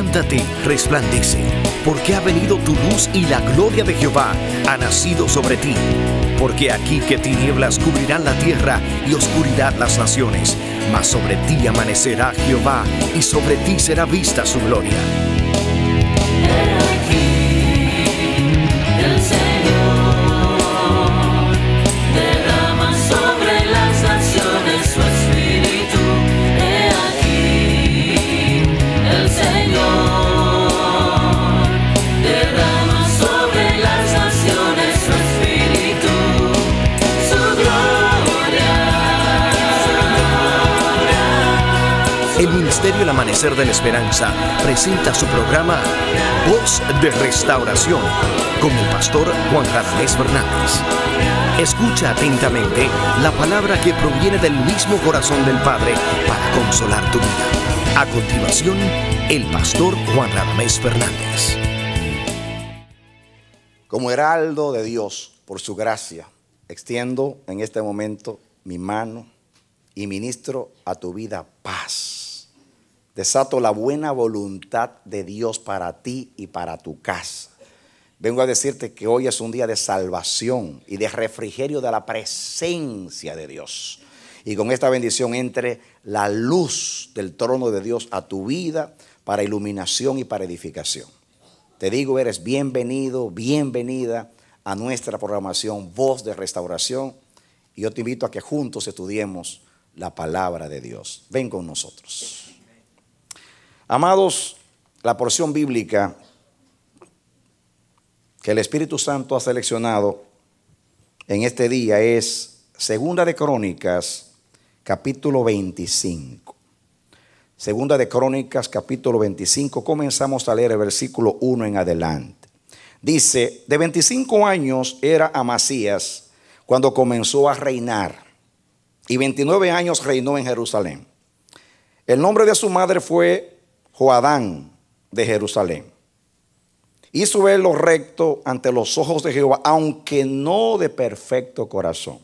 levántate, resplandece, porque ha venido tu luz y la gloria de Jehová ha nacido sobre ti. Porque aquí que tinieblas cubrirán la tierra y oscuridad las naciones, mas sobre ti amanecerá Jehová y sobre ti será vista su gloria. Ministerio El Amanecer de la Esperanza presenta su programa Voz de Restauración con el pastor Juan Ramés Fernández. Escucha atentamente la palabra que proviene del mismo corazón del Padre para consolar tu vida. A continuación, el pastor Juan Ramés Fernández. Como heraldo de Dios, por su gracia, extiendo en este momento mi mano y ministro a tu vida paz. Desato la buena voluntad de Dios para ti y para tu casa. Vengo a decirte que hoy es un día de salvación y de refrigerio de la presencia de Dios. Y con esta bendición entre la luz del trono de Dios a tu vida para iluminación y para edificación. Te digo, eres bienvenido, bienvenida a nuestra programación Voz de Restauración. Y yo te invito a que juntos estudiemos la palabra de Dios. Ven con nosotros. Amados, la porción bíblica que el Espíritu Santo ha seleccionado en este día es Segunda de Crónicas, capítulo 25. Segunda de Crónicas, capítulo 25, comenzamos a leer el versículo 1 en adelante. Dice, de 25 años era Amasías cuando comenzó a reinar y 29 años reinó en Jerusalén. El nombre de su madre fue Joadán de Jerusalén. Hizo él lo recto ante los ojos de Jehová, aunque no de perfecto corazón.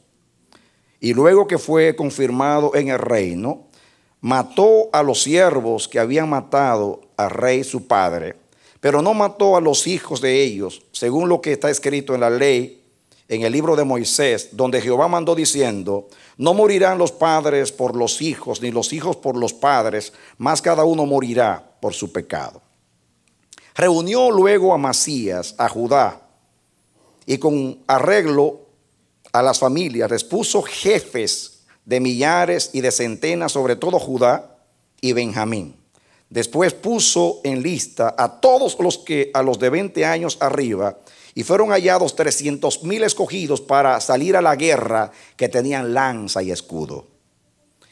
Y luego que fue confirmado en el reino, mató a los siervos que habían matado al rey su padre, pero no mató a los hijos de ellos, según lo que está escrito en la ley, en el libro de Moisés, donde Jehová mandó diciendo, no morirán los padres por los hijos, ni los hijos por los padres, mas cada uno morirá por su pecado. Reunió luego a Macías a Judá, y con arreglo a las familias les jefes de millares y de centenas, sobre todo Judá y Benjamín. Después puso en lista a todos los que a los de 20 años arriba y fueron hallados 300 mil escogidos para salir a la guerra que tenían lanza y escudo.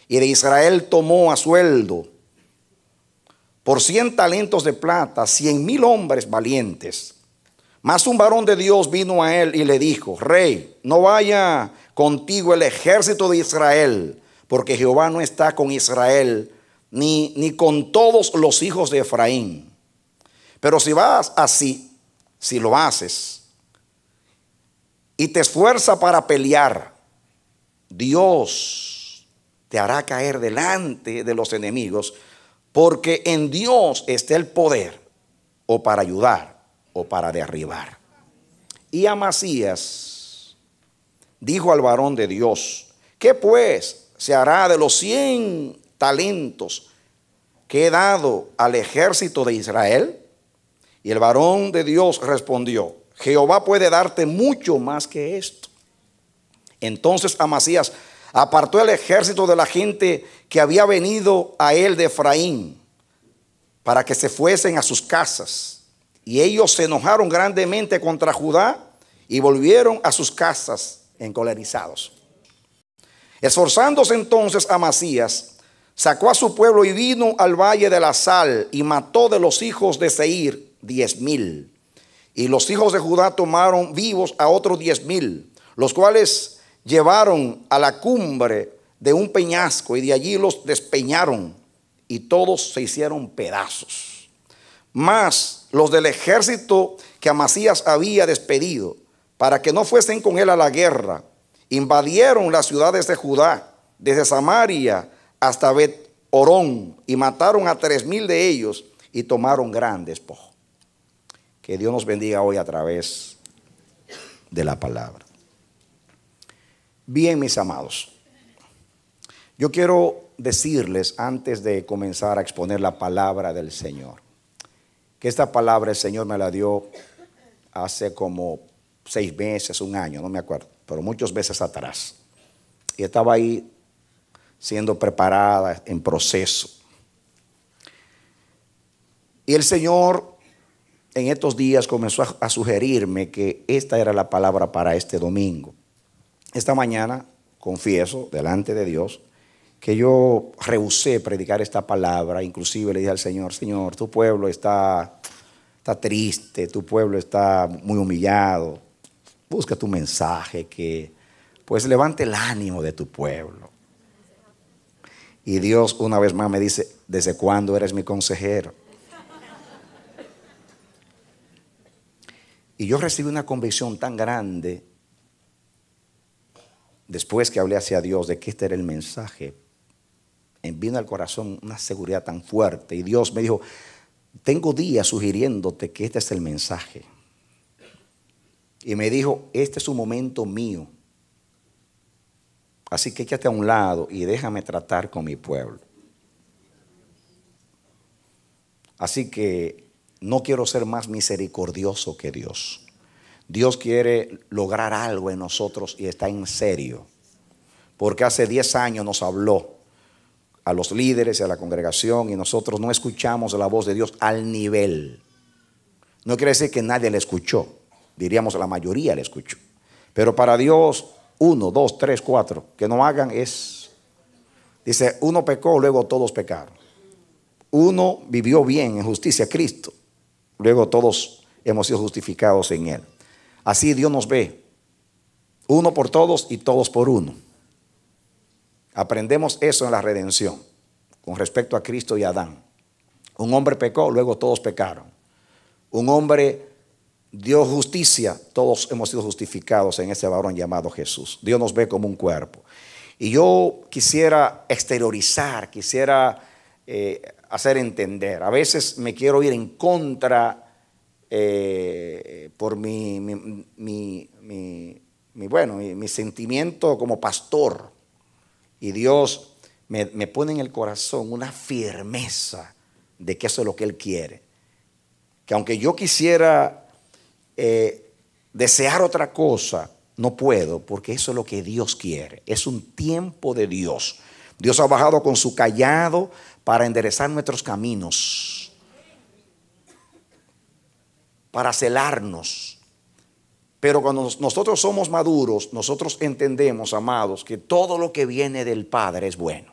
Y de Israel tomó a sueldo por cien talentos de plata, cien mil hombres valientes. Mas un varón de Dios vino a él y le dijo, Rey, no vaya contigo el ejército de Israel, porque Jehová no está con Israel, ni, ni con todos los hijos de Efraín. Pero si vas así, si lo haces, y te esfuerza para pelear, Dios te hará caer delante de los enemigos porque en Dios está el poder o para ayudar o para derribar. Y Amasías dijo al varón de Dios, ¿qué pues se hará de los cien talentos que he dado al ejército de Israel? Y el varón de Dios respondió, Jehová puede darte mucho más que esto. Entonces Amasías apartó el ejército de la gente que había venido a él de Efraín para que se fuesen a sus casas. Y ellos se enojaron grandemente contra Judá y volvieron a sus casas encolerizados. Esforzándose entonces a Masías, sacó a su pueblo y vino al valle de la sal y mató de los hijos de Seir diez mil. Y los hijos de Judá tomaron vivos a otros diez mil, los cuales llevaron a la cumbre de un peñasco y de allí los despeñaron y todos se hicieron pedazos. Mas los del ejército que Amasías había despedido para que no fuesen con él a la guerra, invadieron las ciudades de Judá, desde Samaria hasta Bet y mataron a tres mil de ellos y tomaron gran despojo. Que Dios nos bendiga hoy a través de la palabra. Bien, mis amados, yo quiero decirles antes de comenzar a exponer la palabra del Señor, que esta palabra el Señor me la dio hace como seis meses, un año, no me acuerdo, pero muchas veces atrás. Y estaba ahí siendo preparada en proceso. Y el Señor en estos días comenzó a sugerirme que esta era la palabra para este domingo. Esta mañana confieso delante de Dios que yo rehusé predicar esta palabra, inclusive le dije al Señor, Señor, tu pueblo está, está triste, tu pueblo está muy humillado, busca tu mensaje que pues levante el ánimo de tu pueblo. Y Dios una vez más me dice, ¿desde cuándo eres mi consejero? Y yo recibí una convicción tan grande después que hablé hacia Dios de que este era el mensaje, eh, vino al corazón una seguridad tan fuerte. Y Dios me dijo, tengo días sugiriéndote que este es el mensaje. Y me dijo, este es un momento mío. Así que échate a un lado y déjame tratar con mi pueblo. Así que no quiero ser más misericordioso que Dios. Dios quiere lograr algo en nosotros y está en serio. Porque hace 10 años nos habló a los líderes y a la congregación y nosotros no escuchamos la voz de Dios al nivel. No quiere decir que nadie le escuchó, diríamos la mayoría le escuchó. Pero para Dios, uno, dos, tres, cuatro, que no hagan es, dice, uno pecó, luego todos pecaron. Uno vivió bien en justicia a Cristo, luego todos hemos sido justificados en Él. Así Dios nos ve. Uno por todos y todos por uno. Aprendemos eso en la redención con respecto a Cristo y Adán. Un hombre pecó, luego todos pecaron. Un hombre dio justicia, todos hemos sido justificados en ese varón llamado Jesús. Dios nos ve como un cuerpo. Y yo quisiera exteriorizar, quisiera eh, hacer entender. A veces me quiero ir en contra eh, por mi, mi, mi, mi bueno, mi, sentimiento como pastor. Y Dios me, pone en el corazón una firmeza de que eso es lo que Él quiere. Que aunque yo quisiera eh, desear otra cosa, no puedo, porque eso es lo que Dios quiere. Es un tiempo de Dios. Dios ha bajado con su callado para enderezar nuestros caminos para celarnos. Pero cuando nosotros somos maduros, nosotros entendemos, amados, que todo lo que viene del Padre es bueno.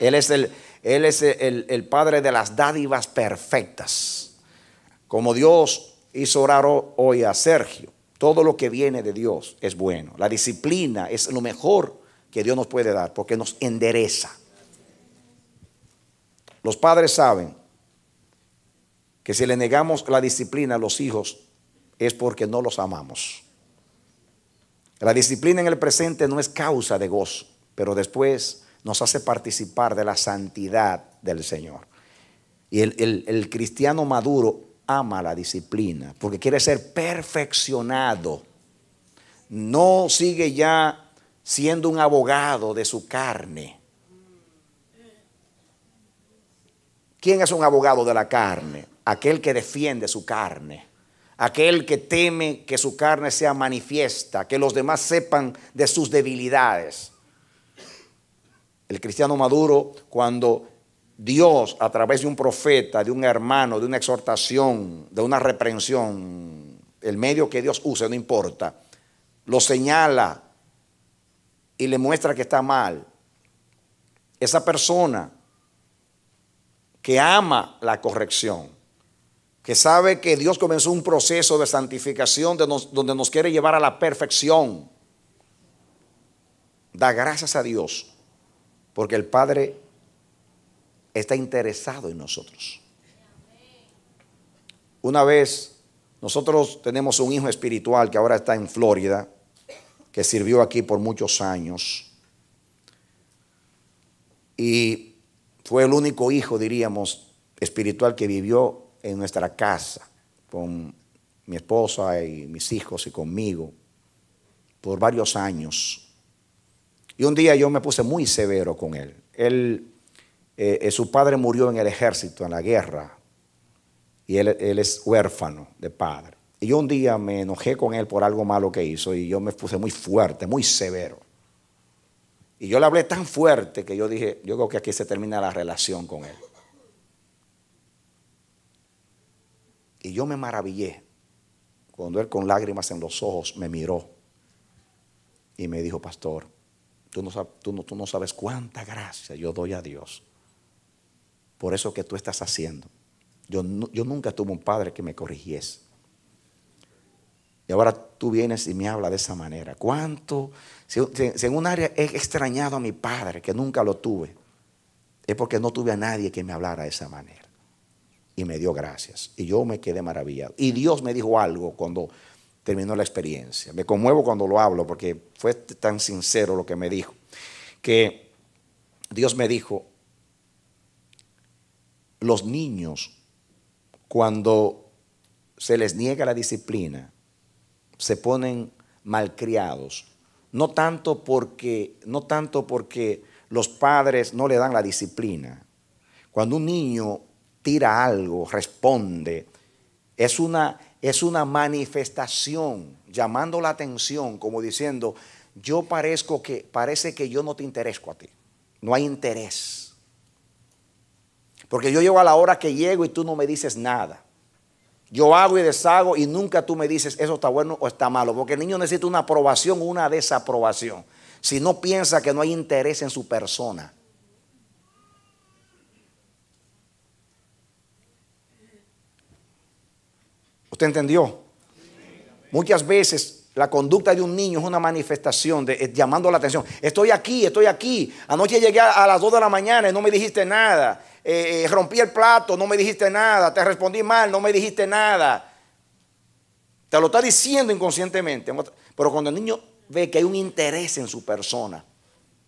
Él es el, él es el, Padre de las dádivas perfectas. Como Dios hizo orar hoy a Sergio, todo lo que viene de Dios es bueno. La disciplina es lo mejor que Dios nos puede dar porque nos endereza. Los padres saben que si le negamos la disciplina a los hijos es porque no los amamos. La disciplina en el presente no es causa de gozo, pero después nos hace participar de la santidad del Señor. Y el, cristiano maduro ama la disciplina porque quiere ser perfeccionado. No sigue ya siendo un abogado de su carne. ¿Quién es un abogado de la carne? aquel que defiende su carne, aquel que teme que su carne sea manifiesta, que los demás sepan de sus debilidades. El cristiano maduro, cuando Dios, a través de un profeta, de un hermano, de una exhortación, de una reprensión, el medio que Dios use, no importa, lo señala y le muestra que está mal, esa persona que ama la corrección, que sabe que Dios comenzó un proceso de santificación de donde nos quiere llevar a la perfección, da gracias a Dios, porque el Padre está interesado en nosotros. Una vez nosotros tenemos un hijo espiritual que ahora está en Florida, que sirvió aquí por muchos años, y fue el único hijo, diríamos, espiritual que vivió en nuestra casa, con mi esposa y mis hijos y conmigo, por varios años. Y un día yo me puse muy severo con él. Él, eh, eh, su padre murió en el ejército, en la guerra, y él, él es huérfano de padre. Y yo un día me enojé con él por algo malo que hizo y yo me puse muy fuerte, muy severo. Y yo le hablé tan fuerte que yo dije, yo creo que aquí se termina la relación con él. Y yo me maravillé cuando él con lágrimas en los ojos me miró y me dijo, pastor, tú no, tú no, tú no sabes cuánta gracia yo doy a Dios por eso que tú estás haciendo. Yo, yo nunca tuve un padre que me corrigiese. Y ahora tú vienes y me hablas de esa manera. ¿Cuánto? si, en un área he extrañado a mi padre, que nunca lo tuve, es porque no tuve a nadie que me hablara de esa manera y me dio gracias. Y yo me quedé maravillado. Y Dios me dijo algo cuando terminó la experiencia. Me conmuevo cuando lo hablo porque fue tan sincero lo que me dijo. Que Dios me dijo, los niños, cuando se les niega la disciplina, se ponen malcriados. No tanto porque, no tanto porque los padres no le dan la disciplina. Cuando un niño algo, responde. Es una, es una manifestación llamando la atención, como diciendo, yo parezco que, parece que yo no te interesco a ti. No hay interés. Porque yo llego a la hora que llego y tú no me dices nada. Yo hago y deshago y nunca tú me dices eso está bueno o está malo. Porque el niño necesita una aprobación o una desaprobación. Si no piensa que no hay interés en su persona. ¿Usted entendió? Muchas veces la conducta de un niño es una manifestación de, eh, llamando la atención. Estoy aquí, estoy aquí. Anoche llegué a, las 2 de la mañana y no me dijiste nada. Eh, eh, rompí el plato, no me dijiste nada. Te respondí mal, no me dijiste nada. Te lo está diciendo inconscientemente. Pero cuando el niño ve que hay un interés en su persona,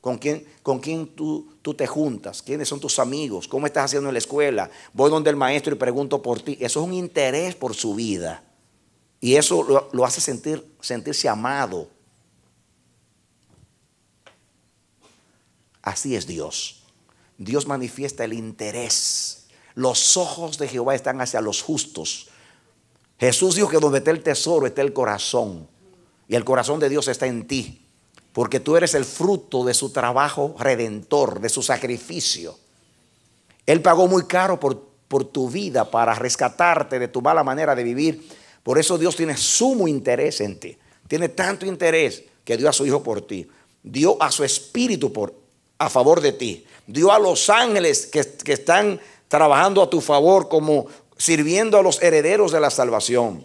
¿Con quién, con tú, tú te juntas? ¿Quiénes son tus amigos? ¿Cómo estás haciendo en la escuela? Voy donde el maestro y pregunto por ti. Eso es un interés por su vida. Y eso lo, hace sentir, sentirse amado. Así es Dios. Dios manifiesta el interés. Los ojos de Jehová están hacia los justos. Jesús dijo que donde está el tesoro está el corazón. Y el corazón de Dios está en ti porque tú eres el fruto de su trabajo redentor, de su sacrificio. Él pagó muy caro por, por tu vida para rescatarte de tu mala manera de vivir. Por eso Dios tiene sumo interés en ti. Tiene tanto interés que dio a su Hijo por ti. Dio a su Espíritu por, a favor de ti. Dio a los ángeles que, que están trabajando a tu favor como sirviendo a los herederos de la salvación.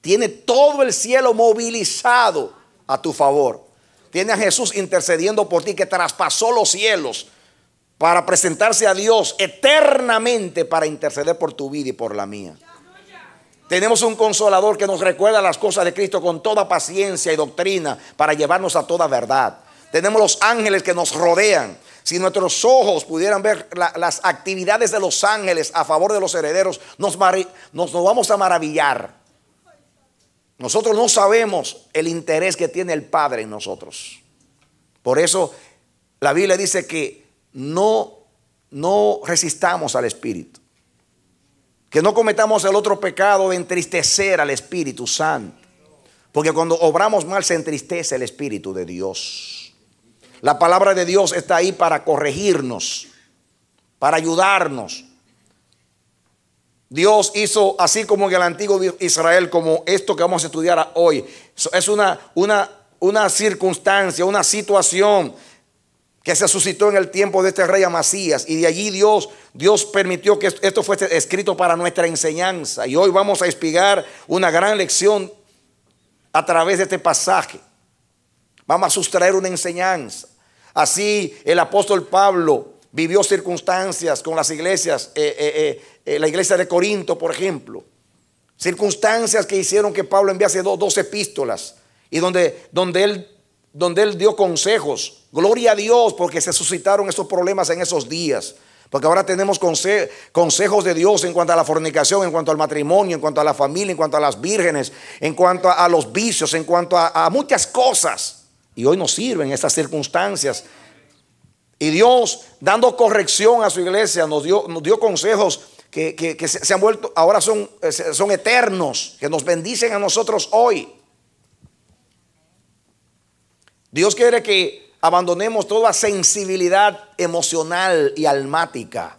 Tiene todo el cielo movilizado a tu favor. Tiene a Jesús intercediendo por ti que traspasó los cielos para presentarse a Dios eternamente para interceder por tu vida y por la mía. Tenemos un consolador que nos recuerda las cosas de Cristo con toda paciencia y doctrina para llevarnos a toda verdad. Tenemos los ángeles que nos rodean. Si nuestros ojos pudieran ver las actividades de los ángeles a favor de los herederos, nos vamos a maravillar. Nosotros no sabemos el interés que tiene el Padre en nosotros. Por eso la Biblia dice que no, no resistamos al Espíritu. Que no cometamos el otro pecado de entristecer al Espíritu Santo. Porque cuando obramos mal se entristece el Espíritu de Dios. La palabra de Dios está ahí para corregirnos, para ayudarnos, Dios hizo así como en el antiguo Israel, como esto que vamos a estudiar hoy. Es una, una, una circunstancia, una situación que se suscitó en el tiempo de este rey Amasías. Y de allí Dios, Dios permitió que esto fuese escrito para nuestra enseñanza. Y hoy vamos a explicar una gran lección a través de este pasaje. Vamos a sustraer una enseñanza. Así el apóstol Pablo vivió circunstancias con las iglesias, eh, eh, eh, la iglesia de Corinto, por ejemplo. Circunstancias que hicieron que Pablo enviase dos, epístolas y donde, donde, él, donde él dio consejos. Gloria a Dios porque se suscitaron esos problemas en esos días. Porque ahora tenemos consejos de Dios en cuanto a la fornicación, en cuanto al matrimonio, en cuanto a la familia, en cuanto a las vírgenes, en cuanto a, los vicios, en cuanto a, a, muchas cosas. Y hoy nos sirven estas circunstancias y Dios, dando corrección a su iglesia, nos dio, nos dio consejos que, se, han vuelto, ahora son, eh, son eternos, que nos bendicen a nosotros hoy. Dios quiere que abandonemos toda sensibilidad emocional y almática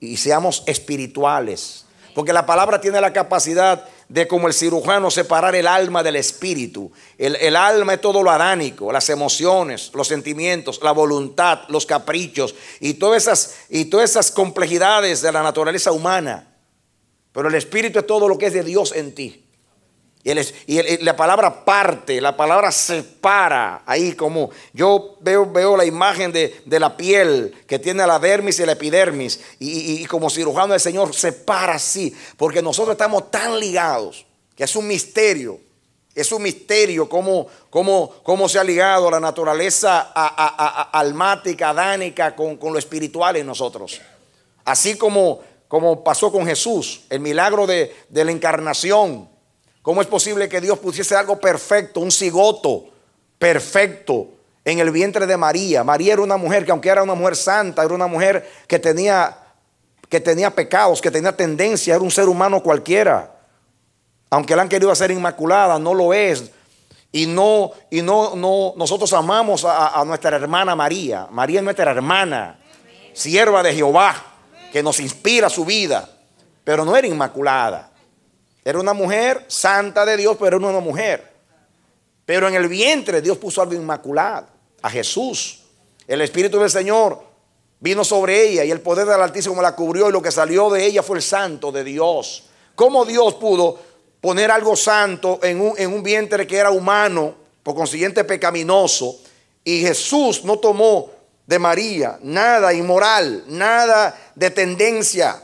y seamos espirituales. Porque la palabra tiene la capacidad de como el cirujano separar el alma del espíritu. El, alma es todo lo aránico, las emociones, los sentimientos, la voluntad, los caprichos y todas esas, y todas esas complejidades de la naturaleza humana. Pero el espíritu es todo lo que es de Dios en ti. Y, la palabra parte, la palabra separa, ahí como yo veo, veo la imagen de, la piel que tiene la dermis y la epidermis, y, como cirujano del Señor separa así, porque nosotros estamos tan ligados, que es un misterio, es un misterio cómo, cómo, se ha ligado la naturaleza almática, adánica, con, lo espiritual en nosotros. Así como, como pasó con Jesús, el milagro de, de la encarnación ¿Cómo es posible que Dios pusiese algo perfecto, un cigoto perfecto en el vientre de María? María era una mujer que aunque era una mujer santa, era una mujer que tenía que tenía pecados, que tenía tendencia, era un ser humano cualquiera. Aunque la han querido hacer inmaculada, no lo es. Y no, y no, no, nosotros amamos a, nuestra hermana María. María es nuestra hermana, sierva de Jehová, que nos inspira su vida, pero no era inmaculada. Era una mujer santa de Dios, pero era una mujer. Pero en el vientre Dios puso algo inmaculado, a Jesús. El Espíritu del Señor vino sobre ella y el poder del Altísimo la cubrió y lo que salió de ella fue el santo de Dios. ¿Cómo Dios pudo poner algo santo en un, en un vientre que era humano, por consiguiente pecaminoso? Y Jesús no tomó de María nada inmoral, nada de tendencia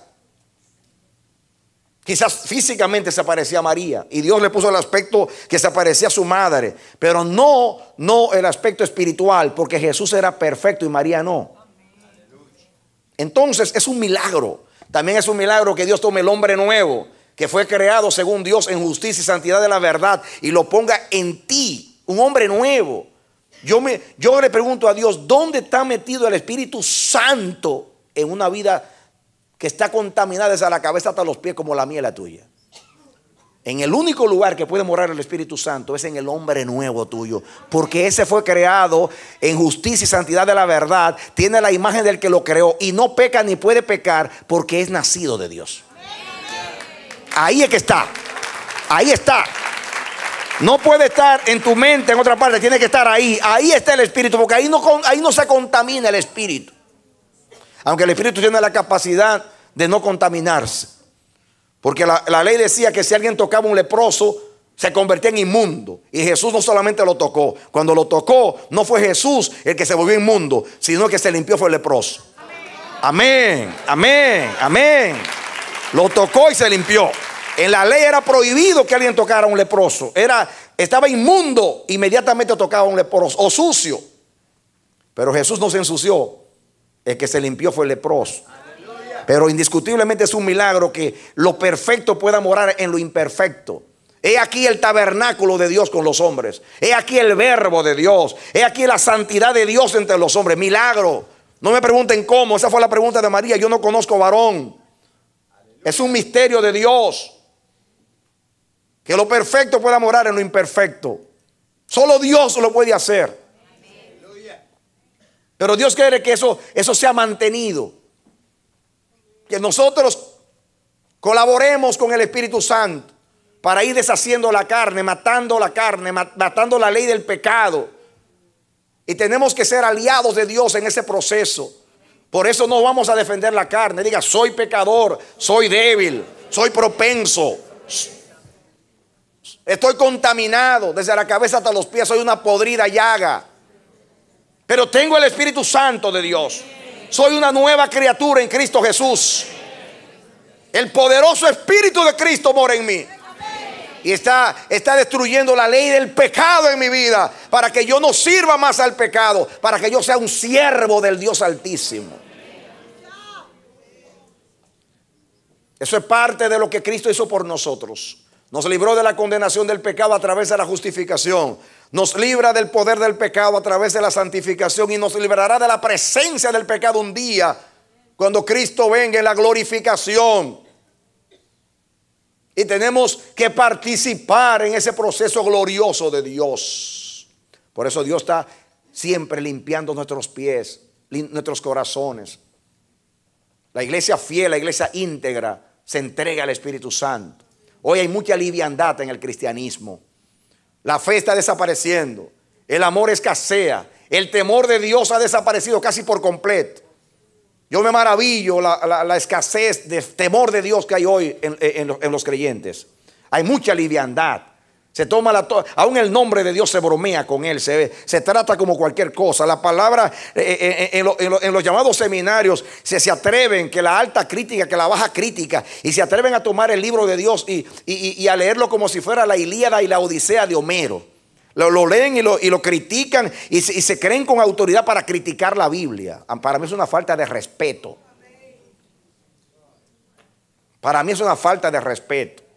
Quizás físicamente se parecía a María y Dios le puso el aspecto que se parecía a su madre, pero no, no el aspecto espiritual, porque Jesús era perfecto y María no. Entonces es un milagro. También es un milagro que Dios tome el hombre nuevo, que fue creado según Dios en justicia y santidad de la verdad, y lo ponga en ti, un hombre nuevo. Yo, me, yo le pregunto a Dios, ¿dónde está metido el Espíritu Santo en una vida que está contaminada desde la cabeza hasta los pies como la mía la tuya. En el único lugar que puede morar el Espíritu Santo es en el hombre nuevo tuyo. Porque ese fue creado en justicia y santidad de la verdad. Tiene la imagen del que lo creó y no peca ni puede pecar porque es nacido de Dios. Ahí es que está. Ahí está. No puede estar en tu mente, en otra parte. Tiene que estar ahí. Ahí está el Espíritu porque ahí no, ahí no se contamina el Espíritu. Aunque el espíritu tiene la capacidad de no contaminarse. Porque la, ley decía que si alguien tocaba un leproso, se convertía en inmundo. Y Jesús no solamente lo tocó. Cuando lo tocó, no fue Jesús el que se volvió inmundo, sino que se limpió fue el leproso. Amén, amén, amén. Lo tocó y se limpió. En la ley era prohibido que alguien tocara a un leproso. Era, estaba inmundo, inmediatamente tocaba un leproso o sucio. Pero Jesús no se ensució. El que se limpió fue el leproso. Pero indiscutiblemente es un milagro que lo perfecto pueda morar en lo imperfecto. He aquí el tabernáculo de Dios con los hombres. He aquí el verbo de Dios. He aquí la santidad de Dios entre los hombres. Milagro. No me pregunten cómo. Esa fue la pregunta de María. Yo no conozco varón. Es un misterio de Dios. Que lo perfecto pueda morar en lo imperfecto. Solo Dios lo puede hacer. Pero Dios quiere que eso, eso sea mantenido. Que nosotros colaboremos con el Espíritu Santo para ir deshaciendo la carne, matando la carne, matando la ley del pecado. Y tenemos que ser aliados de Dios en ese proceso. Por eso no vamos a defender la carne. Diga, soy pecador, soy débil, soy propenso. Estoy contaminado desde la cabeza hasta los pies, soy una podrida llaga. Pero tengo el Espíritu Santo de Dios. Soy una nueva criatura en Cristo Jesús. El poderoso Espíritu de Cristo mora en mí. Y está, está destruyendo la ley del pecado en mi vida. Para que yo no sirva más al pecado. Para que yo sea un siervo del Dios Altísimo. Eso es parte de lo que Cristo hizo por nosotros. Nos libró de la condenación del pecado a través de la justificación nos libra del poder del pecado a través de la santificación y nos liberará de la presencia del pecado un día cuando Cristo venga en la glorificación. Y tenemos que participar en ese proceso glorioso de Dios. Por eso Dios está siempre limpiando nuestros pies, nuestros corazones. La iglesia fiel, la iglesia íntegra, se entrega al Espíritu Santo. Hoy hay mucha liviandad en el cristianismo. La fe está desapareciendo. El amor escasea. El temor de Dios ha desaparecido casi por completo. Yo me maravillo la, escasez de temor de Dios que hay hoy en, en los creyentes. Hay mucha liviandad. Se toma la. Aún el nombre de Dios se bromea con él. Se, se trata como cualquier cosa. La palabra eh, eh, eh, en, los llamados seminarios se, se, atreven que la alta crítica, que la baja crítica. Y se atreven a tomar el libro de Dios y, a leerlo como si fuera la Ilíada y la Odisea de Homero. Lo, leen y lo, critican y se creen con autoridad para criticar la Biblia. Ah, para mí es una falta de respeto. Para mí es una falta de respeto.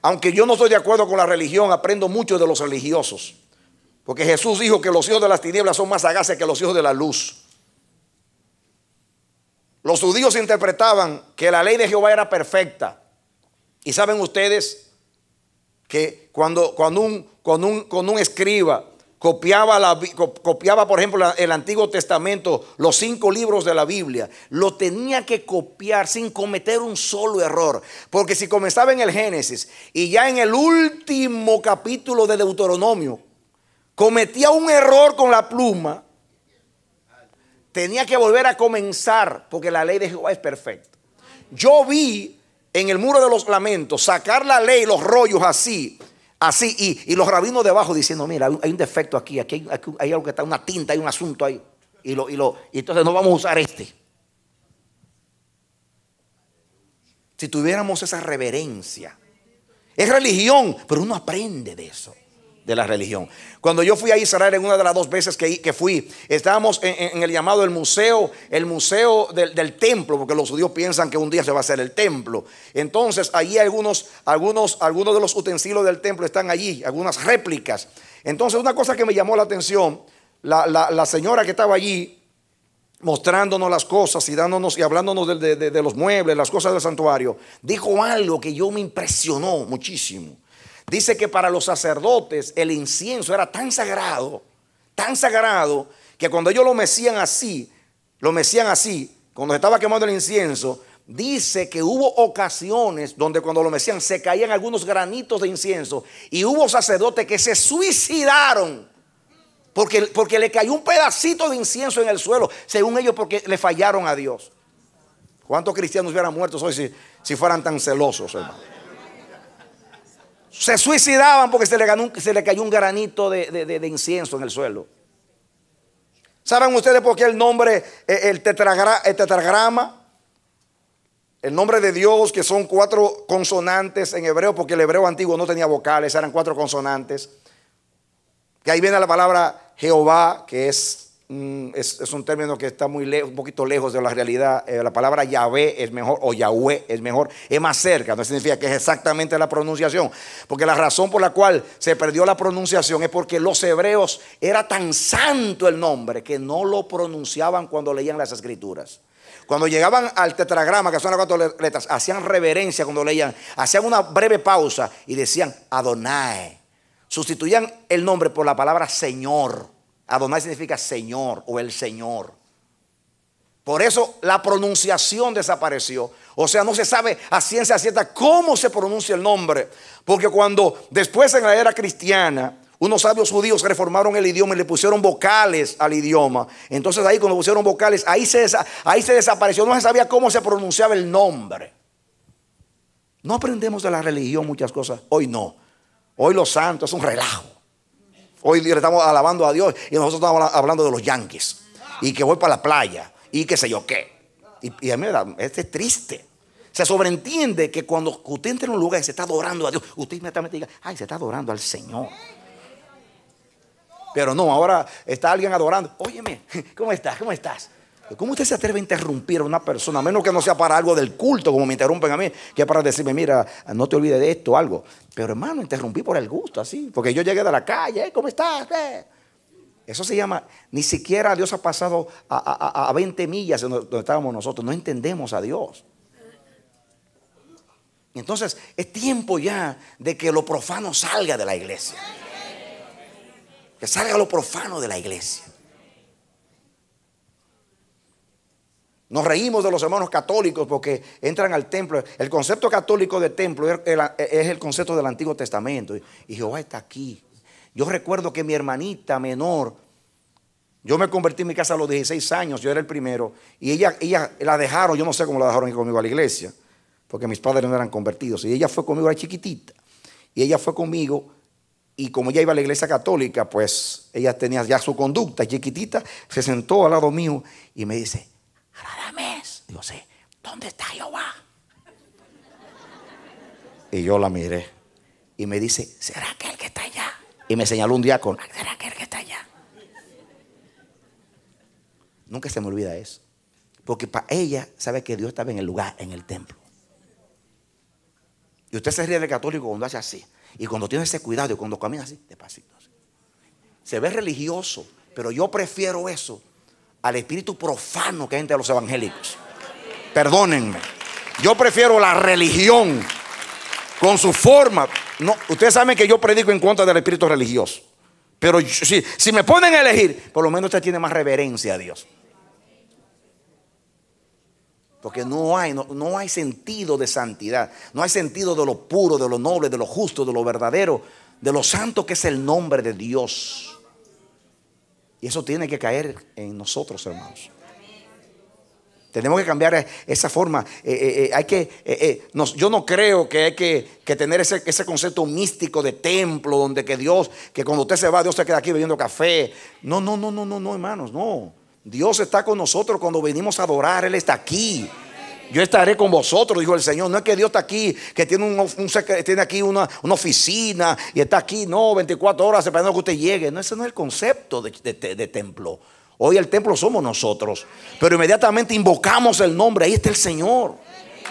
Aunque yo no estoy de acuerdo con la religión, aprendo mucho de los religiosos. Porque Jesús dijo que los hijos de las tinieblas son más sagaces que los hijos de la luz. Los judíos interpretaban que la ley de Jehová era perfecta. Y saben ustedes que cuando, cuando, un, un, cuando un escriba Copiaba, la, copiaba, por ejemplo, el Antiguo Testamento, los cinco libros de la Biblia. Lo tenía que copiar sin cometer un solo error. Porque si comenzaba en el Génesis y ya en el último capítulo de Deuteronomio, cometía un error con la pluma, tenía que volver a comenzar, porque la ley de Jehová es perfecta. Yo vi en el muro de los lamentos sacar la ley, los rollos así, así, y, los rabinos debajo diciendo, mira, hay un defecto aquí, aquí hay, algo que está, una tinta, hay un asunto ahí, y, lo, y, lo, y entonces no vamos a usar este. Si tuviéramos esa reverencia, es religión, pero uno aprende de eso de la religión. Cuando yo fui a Israel en una de las dos veces que, fui, estábamos en, el llamado el museo, el museo del, templo, porque los judíos piensan que un día se va a hacer el templo. Entonces, allí algunos, algunos, algunos de los utensilios del templo están allí, algunas réplicas. Entonces, una cosa que me llamó la atención, la, señora que estaba allí mostrándonos las cosas y dándonos y hablándonos de, de los muebles, las cosas del santuario, dijo algo que yo me impresionó muchísimo. Dice que para los sacerdotes el incienso era tan sagrado, tan sagrado, que cuando ellos lo mecían así, lo mecían así, cuando se estaba quemando el incienso, dice que hubo ocasiones donde cuando lo mecían se caían algunos granitos de incienso y hubo sacerdotes que se suicidaron porque, porque le cayó un pedacito de incienso en el suelo, según ellos, porque le fallaron a Dios. ¿Cuántos cristianos hubieran muerto hoy si, si fueran tan celosos, hermano? se suicidaban porque se le, ganó, se le cayó un granito de, incienso en el suelo. ¿Saben ustedes por qué el nombre, eh, el, el tetragrama, el nombre de Dios, que son cuatro consonantes en hebreo, porque el hebreo antiguo no tenía vocales, eran cuatro consonantes. Que ahí viene la palabra Jehová, que es Mm, es, un término que está muy un poquito lejos de la realidad. Eh, la palabra Yahvé es mejor o Yahweh es mejor, es más cerca, no significa que es exactamente la pronunciación. Porque la razón por la cual se perdió la pronunciación es porque los hebreos era tan santo el nombre que no lo pronunciaban cuando leían las escrituras. Cuando llegaban al tetragrama, que son las cuatro letras, hacían reverencia cuando leían, hacían una breve pausa y decían Adonai. Sustituían el nombre por la palabra Señor. Adonai significa Señor o el Señor. Por eso la pronunciación desapareció. O sea, no se sabe a ciencia cierta cómo se pronuncia el nombre. Porque cuando después en la era cristiana, unos sabios judíos reformaron el idioma y le pusieron vocales al idioma. Entonces ahí cuando pusieron vocales, ahí se, ahí se desapareció. No se sabía cómo se pronunciaba el nombre. No aprendemos de la religión muchas cosas. Hoy no. Hoy los santos es un relajo. Hoy le estamos alabando a Dios y nosotros estamos hablando de los yanquis. Y que voy para la playa y que sé yo qué. Y, y da, este es triste. Se sobreentiende que cuando usted entra en un lugar y se está adorando a Dios, usted inmediatamente diga, ay, se está adorando al Señor. Pero no, ahora está alguien adorando. Óyeme, ¿cómo estás? ¿Cómo estás? ¿Cómo usted se atreve a interrumpir a una persona? A menos que no sea para algo del culto, como me interrumpen a mí, que es para decirme, mira, no te olvides de esto, o algo. Pero hermano, interrumpí por el gusto, así. Porque yo llegué de la calle, ¿cómo estás? Eso se llama, ni siquiera Dios ha pasado a, 20 millas donde estábamos nosotros. No entendemos a Dios. Entonces, es tiempo ya de que lo profano salga de la iglesia. Que salga lo profano de la iglesia. Nos reímos de los hermanos católicos porque entran al templo. El concepto católico de templo er, es el concepto del Antiguo Testamento. Y Jehová está aquí. Yo recuerdo que mi hermanita menor, yo me convertí en mi casa a los 16 años, yo era el primero, y ella, ella la dejaron, yo no sé cómo la dejaron ir conmigo a la iglesia, porque mis padres no eran convertidos. Y ella fue conmigo, era chiquitita. Y ella fue conmigo y como ella iba a la iglesia católica, pues ella tenía ya su conducta chiquitita, se sentó al lado mío y me dice, Radames. Digo, sí, ¿dónde está Jehová? Y yo la miré. Y me dice, ¿será que el que está allá? Y me señaló un diácono, ¿será que el que está allá? Nunca se me olvida eso. Porque para ella sabe que Dios estaba en el lugar, en el templo. Y usted se ríe de católico cuando hace así. Y cuando tiene ese cuidado y cuando camina así, despacito. Se ve religioso, pero yo prefiero eso al espíritu profano que hay entre los evangélicos. Perdónenme. Yo prefiero la religión con su forma. No, ustedes saben que yo predico en contra del espíritu religioso. Pero si, me ponen a elegir, por lo menos usted tiene más reverencia a Dios. Porque no hay, no, no hay sentido de santidad. No hay sentido de lo puro, de lo noble, de lo justo, de lo verdadero, de lo santo que es el nombre de Dios. Y eso tiene que caer en nosotros, hermanos. Tenemos que cambiar esa forma. Eh, eh, eh, hay que, yo no creo que hay que, tener ese, concepto místico de templo, donde que Dios, que cuando usted se va, Dios se queda aquí bebiendo café. No, no, no, no, no, no, hermanos, no. Dios está con nosotros cuando venimos a adorar, Él está aquí. Yo estaré con vosotros, dijo el Señor. No es que Dios está aquí, que tiene, aquí una, oficina y está aquí, no, 24 horas esperando que usted llegue. No, ese no es el concepto de, templo. Hoy el templo somos nosotros. Pero inmediatamente invocamos el nombre. Ahí está el Señor.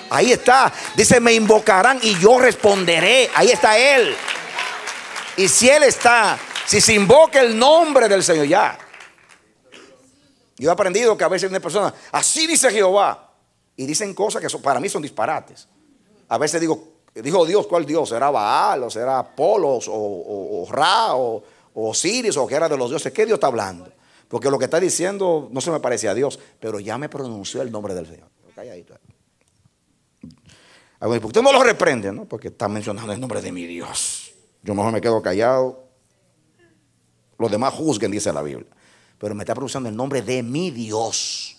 Ahí está. Dice, me invocarán y yo responderé. Ahí está Él. Y si Él está, si se invoca el nombre del Señor, ya. Yo he aprendido que a veces una persona, así dice Jehová y dicen cosas que para mí son disparates. A veces digo, dijo Dios, ¿cuál Dios? ¿Será Baal o será Apolos o, Ra o, o o que era de los dioses? ¿Qué Dios está hablando? Porque lo que está diciendo no se me parece a Dios, pero ya me pronunció el nombre del Señor. Calladito. usted no lo reprende, ¿no? Porque está mencionando el nombre de mi Dios. Yo mejor me quedo callado. Los demás juzguen, dice la Biblia. Pero me está pronunciando el nombre de mi Dios.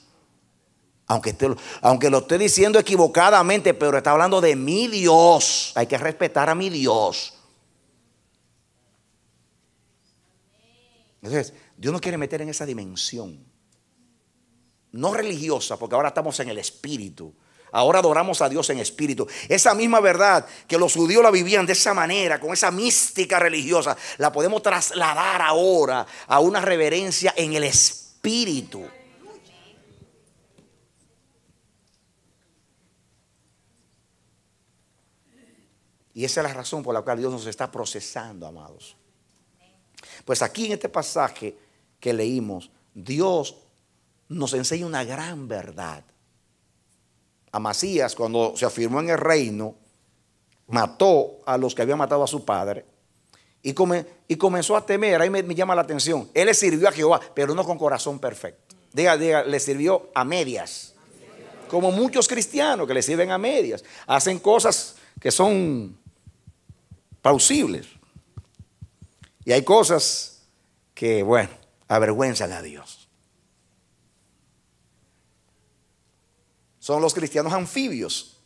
Aunque, aunque lo esté diciendo equivocadamente, pero está hablando de mi Dios. Hay que respetar a mi Dios. Entonces, Dios nos quiere meter en esa dimensión. No religiosa, porque ahora estamos en el espíritu. Ahora adoramos a Dios en espíritu. Esa misma verdad que los judíos la vivían de esa manera, con esa mística religiosa, la podemos trasladar ahora a una reverencia en el espíritu. Y esa es la razón por la cual Dios nos está procesando, amados. Pues aquí en este pasaje que leímos, Dios nos enseña una gran verdad. A Masías, cuando se afirmó en el reino, mató a los que habían matado a su padre y, y comenzó a temer. Ahí me, llama la atención. Él le sirvió a Jehová, pero no con corazón perfecto. Diga, diga, le sirvió a medias. Como muchos cristianos que le sirven a medias. Hacen cosas que son plausibles. Y hay cosas que, bueno, avergüenzan a Dios. Son los cristianos anfibios,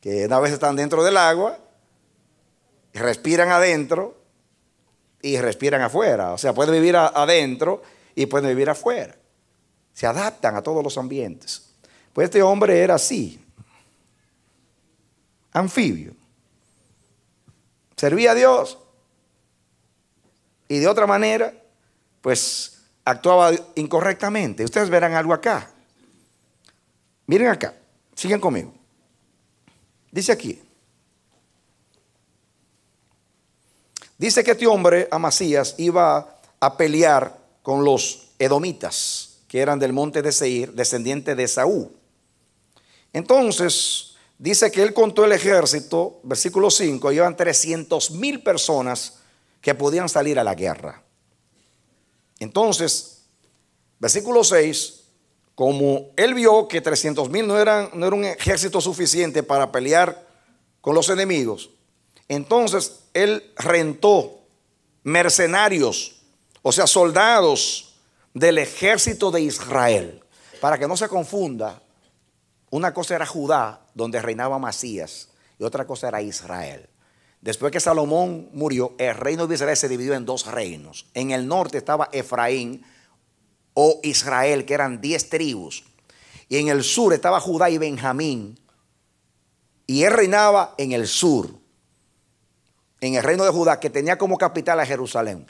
que una vez están dentro del agua, respiran adentro y respiran afuera. O sea, pueden vivir adentro y pueden vivir afuera. Se adaptan a todos los ambientes. Pues este hombre era así, anfibio servía a Dios. Y de otra manera, pues actuaba incorrectamente. Ustedes verán algo acá. Miren acá, siguen conmigo. Dice aquí. Dice que este hombre, Amasías, iba a pelear con los edomitas, que eran del monte de Seir, descendiente de Saúl. Entonces, dice que él contó el ejército, versículo 5, llevan 300 mil personas que podían salir a la guerra. Entonces, versículo 6, como él vio que 300 mil no, eran, no era un ejército suficiente para pelear con los enemigos, entonces él rentó mercenarios, o sea, soldados del ejército de Israel. Para que no se confunda, una cosa era Judá, donde reinaba Masías, y otra cosa era Israel. Después que Salomón murió, el reino de Israel se dividió en dos reinos. En el norte estaba Efraín o Israel, que eran diez tribus. Y en el sur estaba Judá y Benjamín. Y él reinaba en el sur, en el reino de Judá, que tenía como capital a Jerusalén.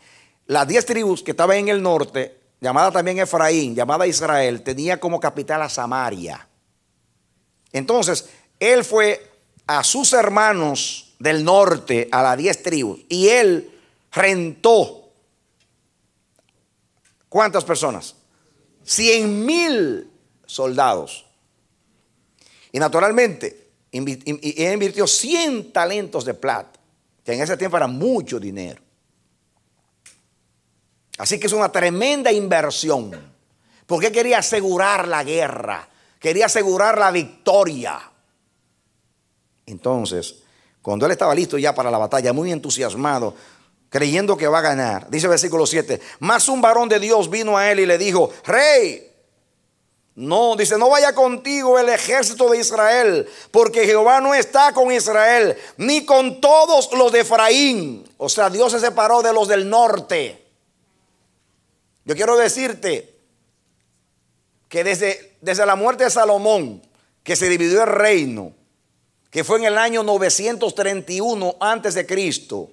Las diez tribus que estaban en el norte, llamada también Efraín, llamada Israel, tenía como capital a Samaria. Entonces, él fue a sus hermanos del norte, a las 10 tribus, y él rentó. ¿Cuántas personas? 100 mil soldados. Y naturalmente, él invirtió 100 talentos de plata, que en ese tiempo era mucho dinero. Así que es una tremenda inversión, porque quería asegurar la guerra quería asegurar la victoria. Entonces, cuando él estaba listo ya para la batalla, muy entusiasmado, creyendo que va a ganar, dice el versículo 7, más un varón de Dios vino a él y le dijo, rey, no, dice, no vaya contigo el ejército de Israel, porque Jehová no está con Israel, ni con todos los de Efraín. O sea, Dios se separó de los del norte. Yo quiero decirte que desde desde la muerte de Salomón, que se dividió el reino, que fue en el año 931 antes de Cristo,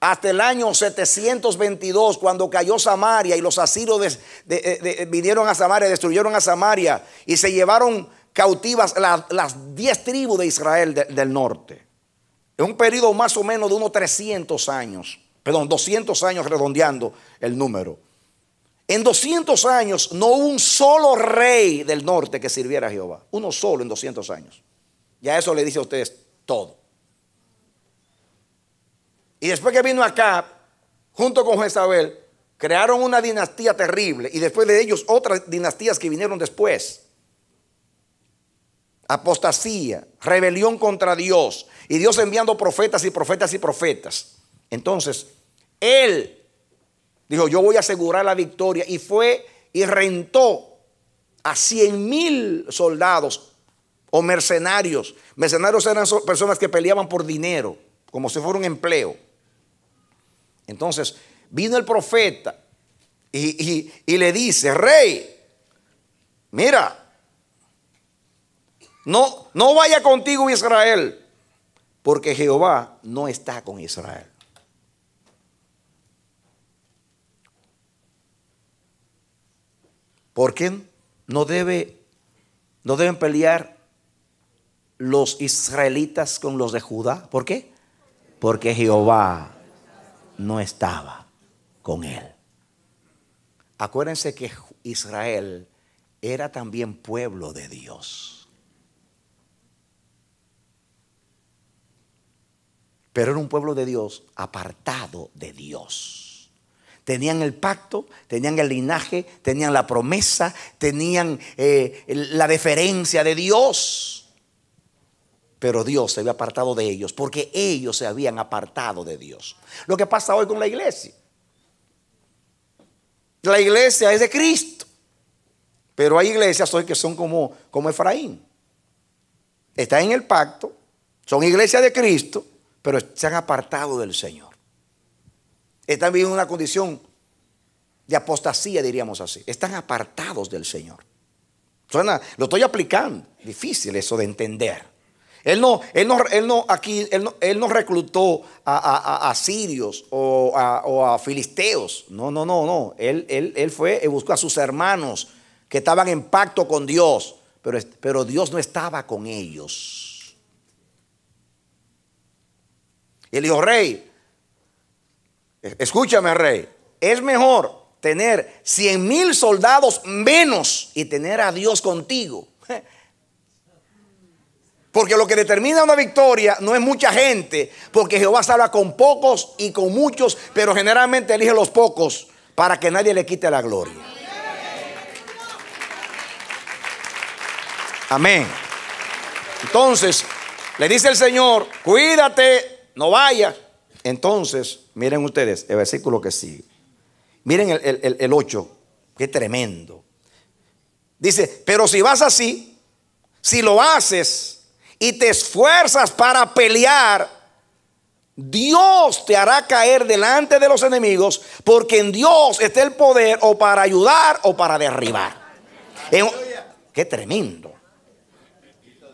hasta el año 722 cuando cayó Samaria y los asirios eh, eh, vinieron a Samaria, destruyeron a Samaria y se llevaron cautivas las 10 tribus de Israel del norte. En un periodo más o menos de unos 300 años, perdón, 200 años redondeando el número. En 200 años no hubo un solo rey del norte que sirviera a Jehová. Uno solo en 200 años. Ya eso le dice a ustedes todo. Y después que vino acá, junto con Jezabel, crearon una dinastía terrible y después de ellos otras dinastías que vinieron después. Apostasía, rebelión contra Dios y Dios enviando profetas y profetas y profetas. Entonces, él Dijo, yo voy a asegurar la victoria. Y fue y rentó a 100 mil soldados o mercenarios. Mercenarios eran personas que peleaban por dinero, como si fuera un empleo. Entonces, vino el profeta y, y le dice, rey, mira, no, no vaya contigo Israel, porque Jehová no está con Israel. ¿Por qué no, deben pelear los israelitas con los de Judá? ¿Por qué? Porque Jehová no estaba con él. Acuérdense que Israel era también pueblo de Dios. Pero era un pueblo de Dios apartado de Dios. Tenían el pacto, tenían el linaje, tenían la promesa, tenían eh, la deferencia de Dios. Pero Dios se había apartado de ellos porque ellos se habían apartado de Dios. Lo que pasa hoy con la iglesia. La iglesia es de Cristo. Pero hay iglesias hoy que son como, como Efraín. Está en el pacto, son iglesias de Cristo, pero se han apartado del Señor. Están viviendo una condición de apostasía, diríamos así. Están apartados del Señor. Suena, lo estoy aplicando. Difícil eso de entender. Él no, él no, él no, aquí, él no, no reclutó a, asirios o a, filisteos. No, no, no, no. Él, fue y buscó a sus hermanos que estaban en pacto con Dios, pero, pero Dios no estaba con ellos. El él dijo, rey, Escúchame, rey. Es mejor tener 100 mil soldados menos y tener a Dios contigo. Porque lo que determina una victoria no es mucha gente, porque Jehová salva con pocos y con muchos, pero generalmente elige los pocos para que nadie le quite la gloria. Amén. Entonces, le dice el Señor, cuídate, no vaya. Entonces, Miren ustedes el versículo que sigue. Miren el, el, 8, qué tremendo. Dice, pero si vas así, si lo haces y te esfuerzas para pelear, Dios te hará caer delante de los enemigos, porque en Dios está el poder o para ayudar o para derribar. qué tremendo.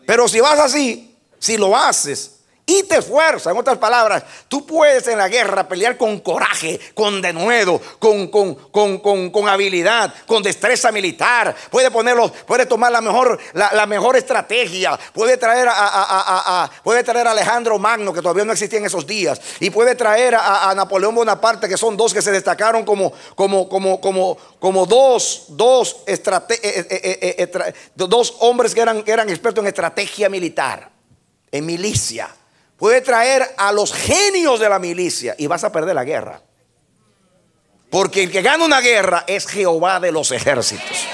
Pero si vas así, si lo haces y te En otras palabras, tú puedes en la guerra pelear con coraje, con denuedo, con, con, habilidad, con destreza militar. Puede ponerlos, puede tomar la mejor, la, mejor estrategia. Puede traer a, puede traer a Alejandro Magno, que todavía no existía en esos días. Y puede traer a, Napoleón Bonaparte, que son dos que se destacaron como, como, como, como, como dos, dos, eh, eh, eh, hombres que eran, que eran expertos en estrategia militar, en milicia puede traer a los genios de la milicia y vas a perder la guerra. Porque el que gana una guerra es Jehová de los ejércitos.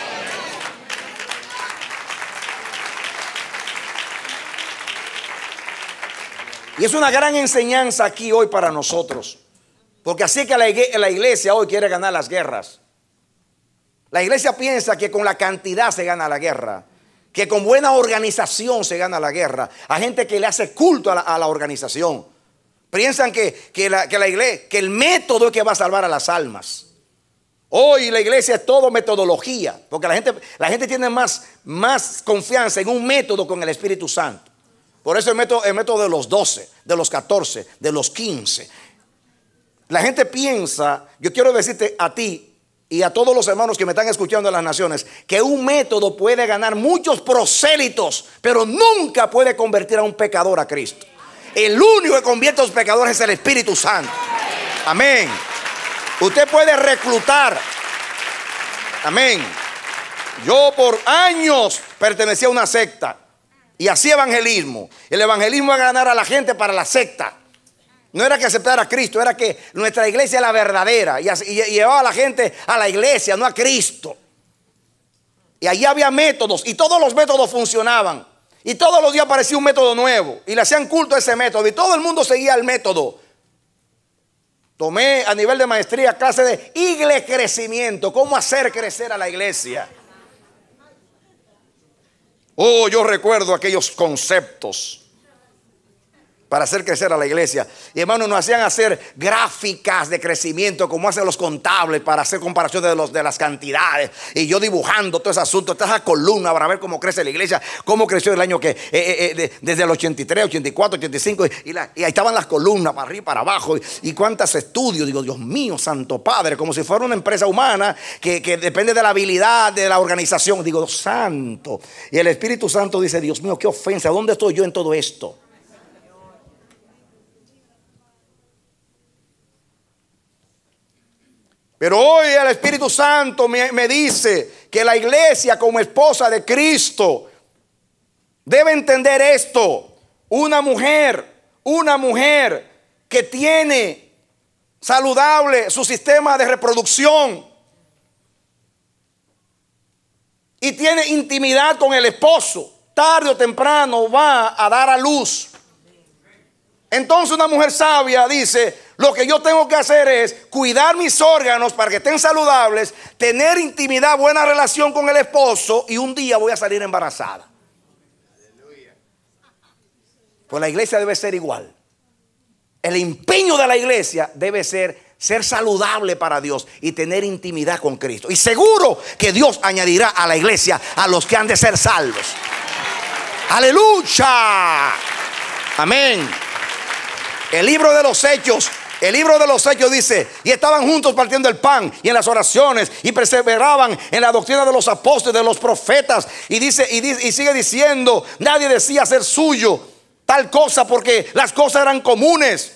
Y es una gran enseñanza aquí hoy para nosotros. Porque así que la iglesia hoy quiere ganar las guerras. La iglesia piensa que con la cantidad se gana la guerra que con buena organización se gana la guerra. A gente que le hace culto a la, organización. Piensan que, la, iglesia, que el método es que va a salvar a las almas. Hoy la iglesia es todo metodología, porque la gente, la gente tiene más, más confianza en un método con el Espíritu Santo. Por eso el método, el método de los 12, de los 14, de los 15. La gente piensa, yo quiero decirte a ti, y a todos los hermanos que me están escuchando en las naciones, que un método puede ganar muchos prosélitos, pero nunca puede convertir a un pecador a Cristo. El único que convierte a los pecadores es el Espíritu Santo. Amén. Usted puede reclutar. Amén. Yo por años pertenecía a una secta y hacía evangelismo. El evangelismo a ganar a la gente para la secta. No era que aceptara a Cristo, era que nuestra iglesia era la verdadera y, llevaba a la gente a la iglesia, no a Cristo. Y allí había métodos y todos los métodos funcionaban. Y todos los días aparecía un método nuevo y le hacían culto a ese método y todo el mundo seguía el método. Tomé a nivel de maestría clase de iglesia crecimiento, cómo hacer crecer a la iglesia. Oh, yo recuerdo aquellos conceptos para hacer crecer a la iglesia. Y hermano nos hacían hacer gráficas de crecimiento, como hacen los contables, para hacer comparaciones de, las cantidades. Y yo dibujando todo ese asunto, toda esa columna para ver cómo crece la iglesia, cómo creció el año que, eh, eh, eh, desde el 83, 84, 85, y, ahí estaban las columnas para arriba, para abajo, y, cuántas estudios. Digo, Dios mío, Santo Padre, como si fuera una empresa humana que, que depende de la habilidad de la organización. Digo, Santo. Y el Espíritu Santo dice, Dios mío, qué ofensa, ¿dónde estoy yo en todo esto? Pero hoy el Espíritu Santo me, dice que la iglesia como esposa de Cristo debe entender esto. Una mujer, una mujer que tiene saludable su sistema de reproducción y tiene intimidad con el esposo, tarde o temprano va a dar a luz. Entonces una mujer sabia dice, lo que yo tengo que hacer es cuidar mis órganos para que estén saludables, tener intimidad, buena relación con el esposo y un día voy a salir embarazada. Pues la iglesia debe ser igual. El empeño de la iglesia debe ser ser saludable para Dios y tener intimidad con Cristo. Y seguro que Dios añadirá a la iglesia a los que han de ser salvos. Aleluya. Amén. El libro de los hechos el libro de los Hechos dice, y estaban juntos partiendo el pan y en las oraciones y perseveraban en la doctrina de los apóstoles, de los profetas. Y dice y, dice, y sigue diciendo, nadie decía ser suyo tal cosa porque las cosas eran comunes.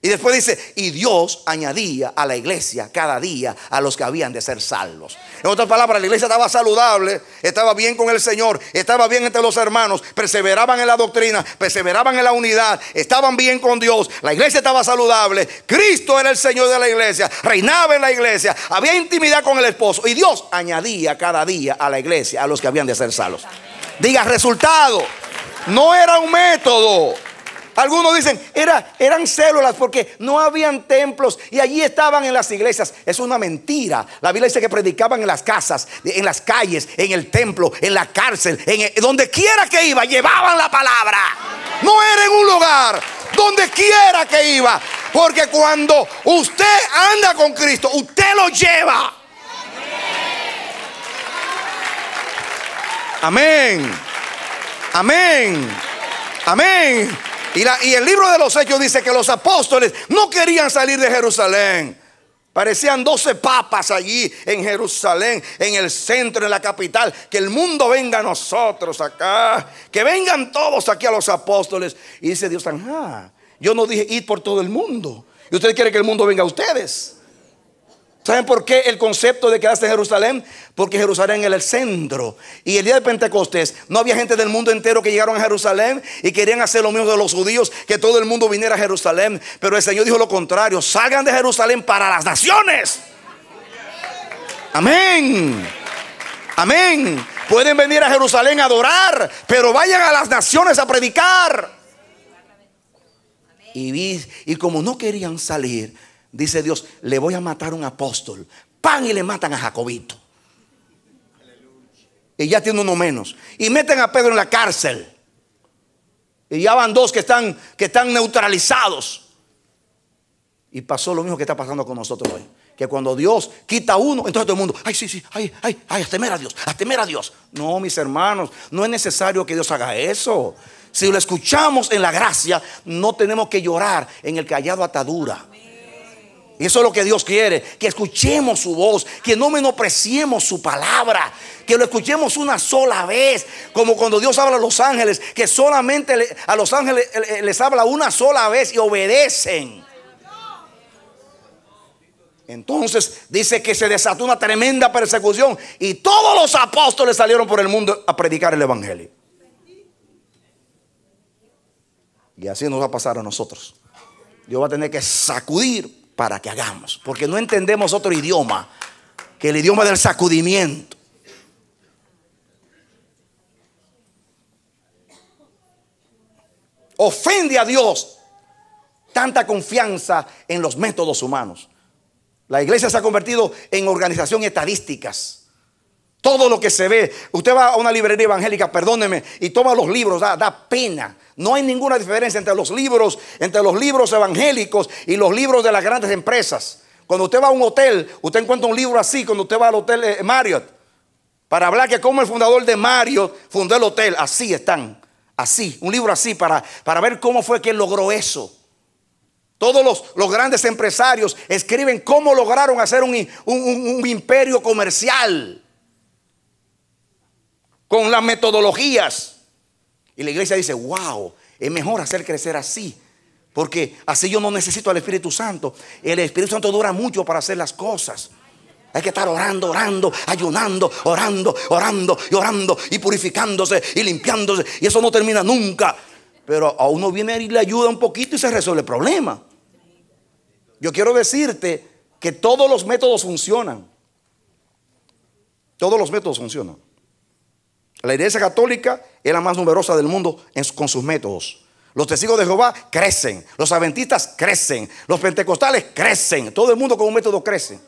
Y después dice, y Dios añadía a la iglesia cada día a los que habían de ser salvos. En otras palabras, la iglesia estaba saludable, estaba bien con el Señor, estaba bien entre los hermanos, perseveraban en la doctrina, perseveraban en la unidad, estaban bien con Dios, la iglesia estaba saludable, Cristo era el Señor de la iglesia, reinaba en la iglesia, había intimidad con el esposo y Dios añadía cada día a la iglesia a los que habían de ser salvos. Diga, resultado, no era un método, algunos dicen, era, eran células porque no habían templos y allí estaban en las iglesias. Es una mentira. La Biblia dice que predicaban en las casas, en las calles, en el templo, en la cárcel, en donde quiera que iba, llevaban la palabra. No era en un lugar, donde quiera que iba. Porque cuando usted anda con Cristo, usted lo lleva. Amén. Amén. Amén. Y, el libro de los Hechos dice que los apóstoles no querían salir de Jerusalén. Parecían 12 papas allí en Jerusalén, en el centro, en la capital. Que el mundo venga a nosotros acá. Que vengan todos aquí a los apóstoles. Y dice Dios, ah, yo no dije ir por todo el mundo. Y usted quiere que el mundo venga a ustedes. ¿Saben por qué el concepto de quedarse en Jerusalén? Porque Jerusalén era el centro. Y el día de Pentecostés no había gente del mundo entero que llegaron a Jerusalén y querían hacer lo mismo de los judíos, que todo el mundo viniera a Jerusalén. Pero el Señor dijo lo contrario, salgan de Jerusalén para las naciones. Amén. Amén. Pueden venir a Jerusalén a adorar, pero vayan a las naciones a predicar. Y, y como no querían salir, Dice Dios, le voy a matar a un apóstol. Pan y le matan a Jacobito. Y ya tiene uno menos. Y meten a Pedro en la cárcel. Y ya van dos que están, que están neutralizados. Y pasó lo mismo que está pasando con nosotros hoy. Que cuando Dios quita uno, entonces todo el mundo, ay, sí, sí, ay, ay, ay, temer a Dios, temer a Dios. No, mis hermanos, no es necesario que Dios haga eso. Si lo escuchamos en la gracia, no tenemos que llorar en el callado atadura. Y eso es lo que Dios quiere, que escuchemos su voz, que no menospreciemos su palabra, que lo escuchemos una sola vez, como cuando Dios habla a los ángeles, que solamente a los ángeles eh, eh, les habla una sola vez y obedecen. Entonces dice que se desató una tremenda persecución y todos los apóstoles salieron por el mundo a predicar el Evangelio. Y así nos va a pasar a nosotros. Dios va a tener que sacudir para que hagamos, porque no entendemos otro idioma que el idioma del sacudimiento. Ofende a Dios tanta confianza en los métodos humanos. La iglesia se ha convertido en organización estadísticas todo lo que se ve. Usted va a una librería evangélica, perdóneme, y toma los libros, da, pena. No hay ninguna diferencia entre los libros, entre los libros evangélicos y los libros de las grandes empresas. Cuando usted va a un hotel, usted encuentra un libro así, cuando usted va al hotel eh, Marriott, para hablar que como el fundador de Marriott fundó el hotel, así están, así, un libro así, para, para ver cómo fue que logró eso. Todos los, grandes empresarios escriben cómo lograron hacer un imperio comercial con las metodologías. Y la iglesia dice, wow, es mejor hacer crecer así. Porque así yo no necesito al Espíritu Santo. El Espíritu Santo dura mucho para hacer las cosas. Hay que estar orando, orando, ayunando, orando, orando y orando y purificándose y limpiándose. Y eso no termina nunca. Pero a uno viene y le ayuda un poquito y se resuelve el problema. Yo quiero decirte que todos los métodos funcionan. Todos los métodos funcionan. La iglesia católica es la más numerosa del mundo con sus métodos. Los testigos de Jehová crecen, los adventistas crecen, los pentecostales crecen, todo el mundo con un método crece.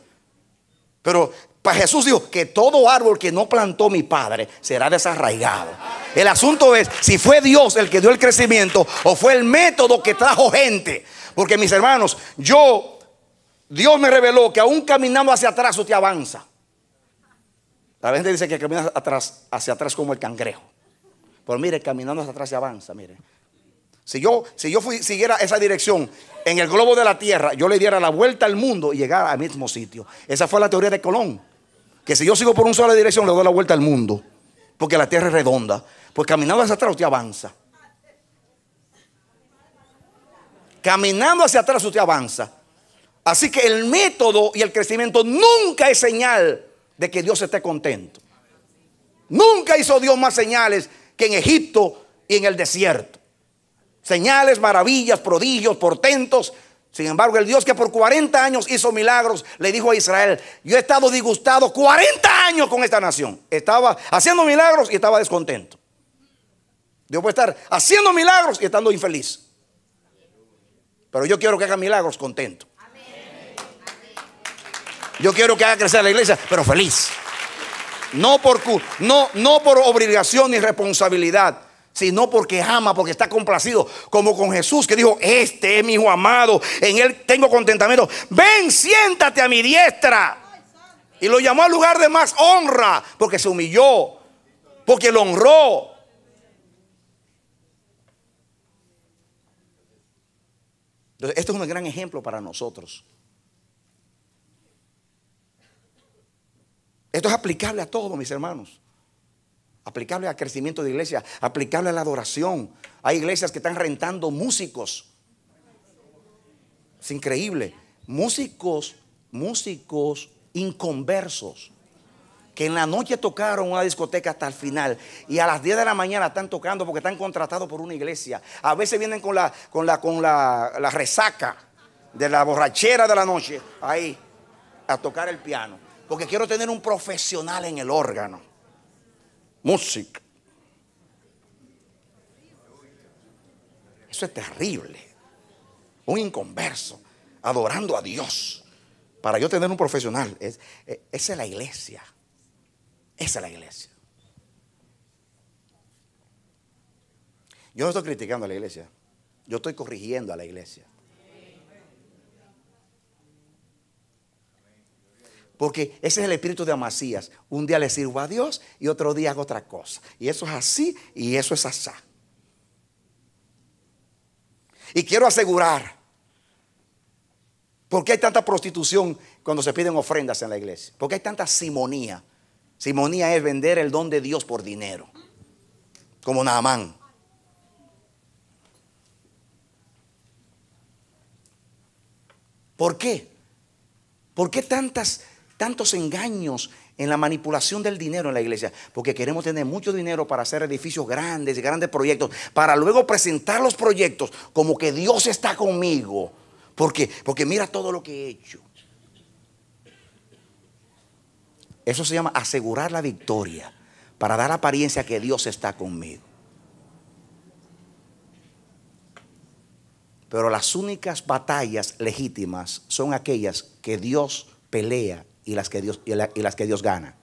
Pero para Jesús dijo que todo árbol que no plantó mi padre será desarraigado. El asunto es si fue Dios el que dio el crecimiento o fue el método que trajo gente. Porque mis hermanos, yo, Dios me reveló que aún caminando hacia atrás usted avanza. La gente dice que camina atrás, hacia atrás como el cangrejo. Pero mire, caminando hacia atrás se avanza, mire. Si yo, si yo siguiera esa dirección en el globo de la Tierra, yo le diera la vuelta al mundo y llegara al mismo sitio. Esa fue la teoría de Colón. Que si yo sigo por una sola dirección, le doy la vuelta al mundo. Porque la Tierra es redonda. Pues caminando hacia atrás usted avanza. Caminando hacia atrás usted avanza. Así que el método y el crecimiento nunca es señal de que Dios esté contento. Nunca hizo Dios más señales que en Egipto y en el desierto. Señales, maravillas, prodigios, portentos. Sin embargo, el Dios que por 40 años hizo milagros, le dijo a Israel, yo he estado disgustado 40 años con esta nación. Estaba haciendo milagros y estaba descontento. Dios puede estar haciendo milagros y estando infeliz. Pero yo quiero que haga milagros contento. Yo quiero que haga crecer la iglesia, pero feliz. No por, no, no por obligación ni responsabilidad, sino porque ama, porque está complacido. Como con Jesús que dijo, este es mi hijo amado, en él tengo contentamiento. Ven, siéntate a mi diestra. Y lo llamó al lugar de más honra, porque se humilló, porque lo honró. Entonces, esto es un gran ejemplo para nosotros. Esto es aplicable a todo, mis hermanos. Aplicable al crecimiento de iglesia, aplicable a la adoración. Hay iglesias que están rentando músicos. Es increíble. Músicos, músicos inconversos que en la noche tocaron una discoteca hasta el final y a las 10 de la mañana están tocando porque están contratados por una iglesia. A veces vienen con la, con la, con la, la resaca de la borrachera de la noche ahí a tocar el piano. Porque quiero tener un profesional en el órgano. Música. Eso es terrible. Un inconverso adorando a Dios. Para yo tener un profesional. Es, e, esa es la iglesia. Esa es la iglesia. Yo no estoy criticando a la iglesia. Yo estoy corrigiendo a la iglesia. Porque ese es el espíritu de Amasías. Un día le sirvo a Dios y otro día hago otra cosa. Y eso es así y eso es asá. Y quiero asegurar, ¿por qué hay tanta prostitución cuando se piden ofrendas en la iglesia? ¿Por qué hay tanta simonía? Simonía es vender el don de Dios por dinero, como Naamán. ¿Por qué? ¿Por qué tantas tantos engaños en la manipulación del dinero en la iglesia, porque queremos tener mucho dinero para hacer edificios grandes y grandes proyectos, para luego presentar los proyectos como que Dios está conmigo, porque, porque mira todo lo que he hecho. Eso se llama asegurar la victoria, para dar apariencia que Dios está conmigo. Pero las únicas batallas legítimas son aquellas que Dios pelea y las que Dios, y, las que Dios gana.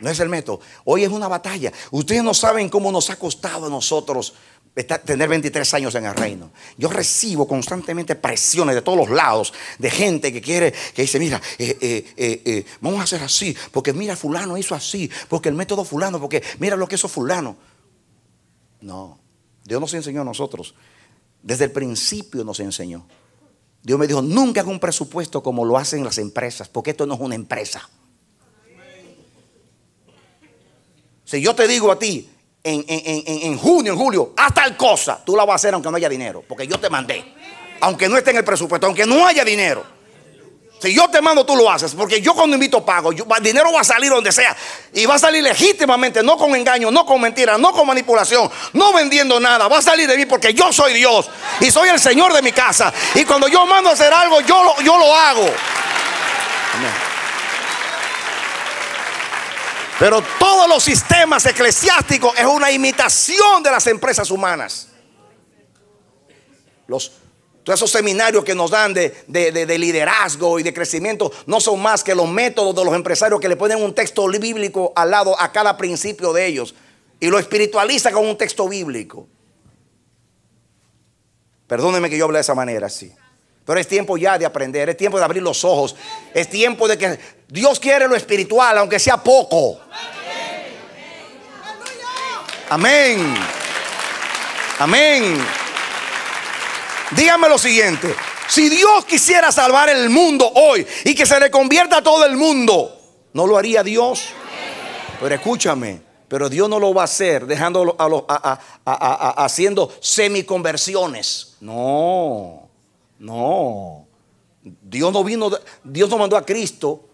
No es el método. Hoy es una batalla. Ustedes no saben cómo nos ha costado a nosotros tener 23 años en el reino. Yo recibo constantemente presiones de todos los lados, de gente que quiere, que dice, mira, eh, eh, eh, vamos a hacer así, porque mira, fulano hizo así, porque el método fulano, porque mira lo que hizo fulano. No, Dios nos enseñó a nosotros. Desde el principio nos enseñó. Dios me dijo, nunca haga un presupuesto como lo hacen las empresas, porque esto no es una empresa. Si yo te digo a ti, en, en junio, en julio, haz tal cosa, tú la vas a hacer aunque no haya dinero, porque yo te mandé. Aunque no esté en el presupuesto, aunque no haya dinero. Si yo te mando, tú lo haces. Porque yo cuando invito pago. el dinero va a salir donde sea. Y va a salir legítimamente, no con engaño, no con mentira, no con manipulación, no vendiendo nada. Va a salir de mí porque yo soy Dios. Y soy el Señor de mi casa. Y cuando yo mando a hacer algo, yo lo, yo lo hago. Pero todos los sistemas eclesiásticos es una imitación de las empresas humanas. Los esos seminarios que nos dan de, liderazgo y de crecimiento no son más que los métodos de los empresarios que le ponen un texto bíblico al lado a cada principio de ellos y lo espiritualiza con un texto bíblico. Perdónenme que yo hable de esa manera, sí. Pero es tiempo ya de aprender, es tiempo de abrir los ojos, es tiempo de que Dios quiere lo espiritual, aunque sea poco. Amén. Amén. Dígame lo siguiente, si Dios quisiera salvar el mundo hoy y que se le convierta a todo el mundo, ¿no lo haría Dios? Pero escúchame, pero Dios no lo va a hacer dejando a, los, a, a, haciendo semiconversiones. No, no. Dios no vino, Dios no mandó a Cristo.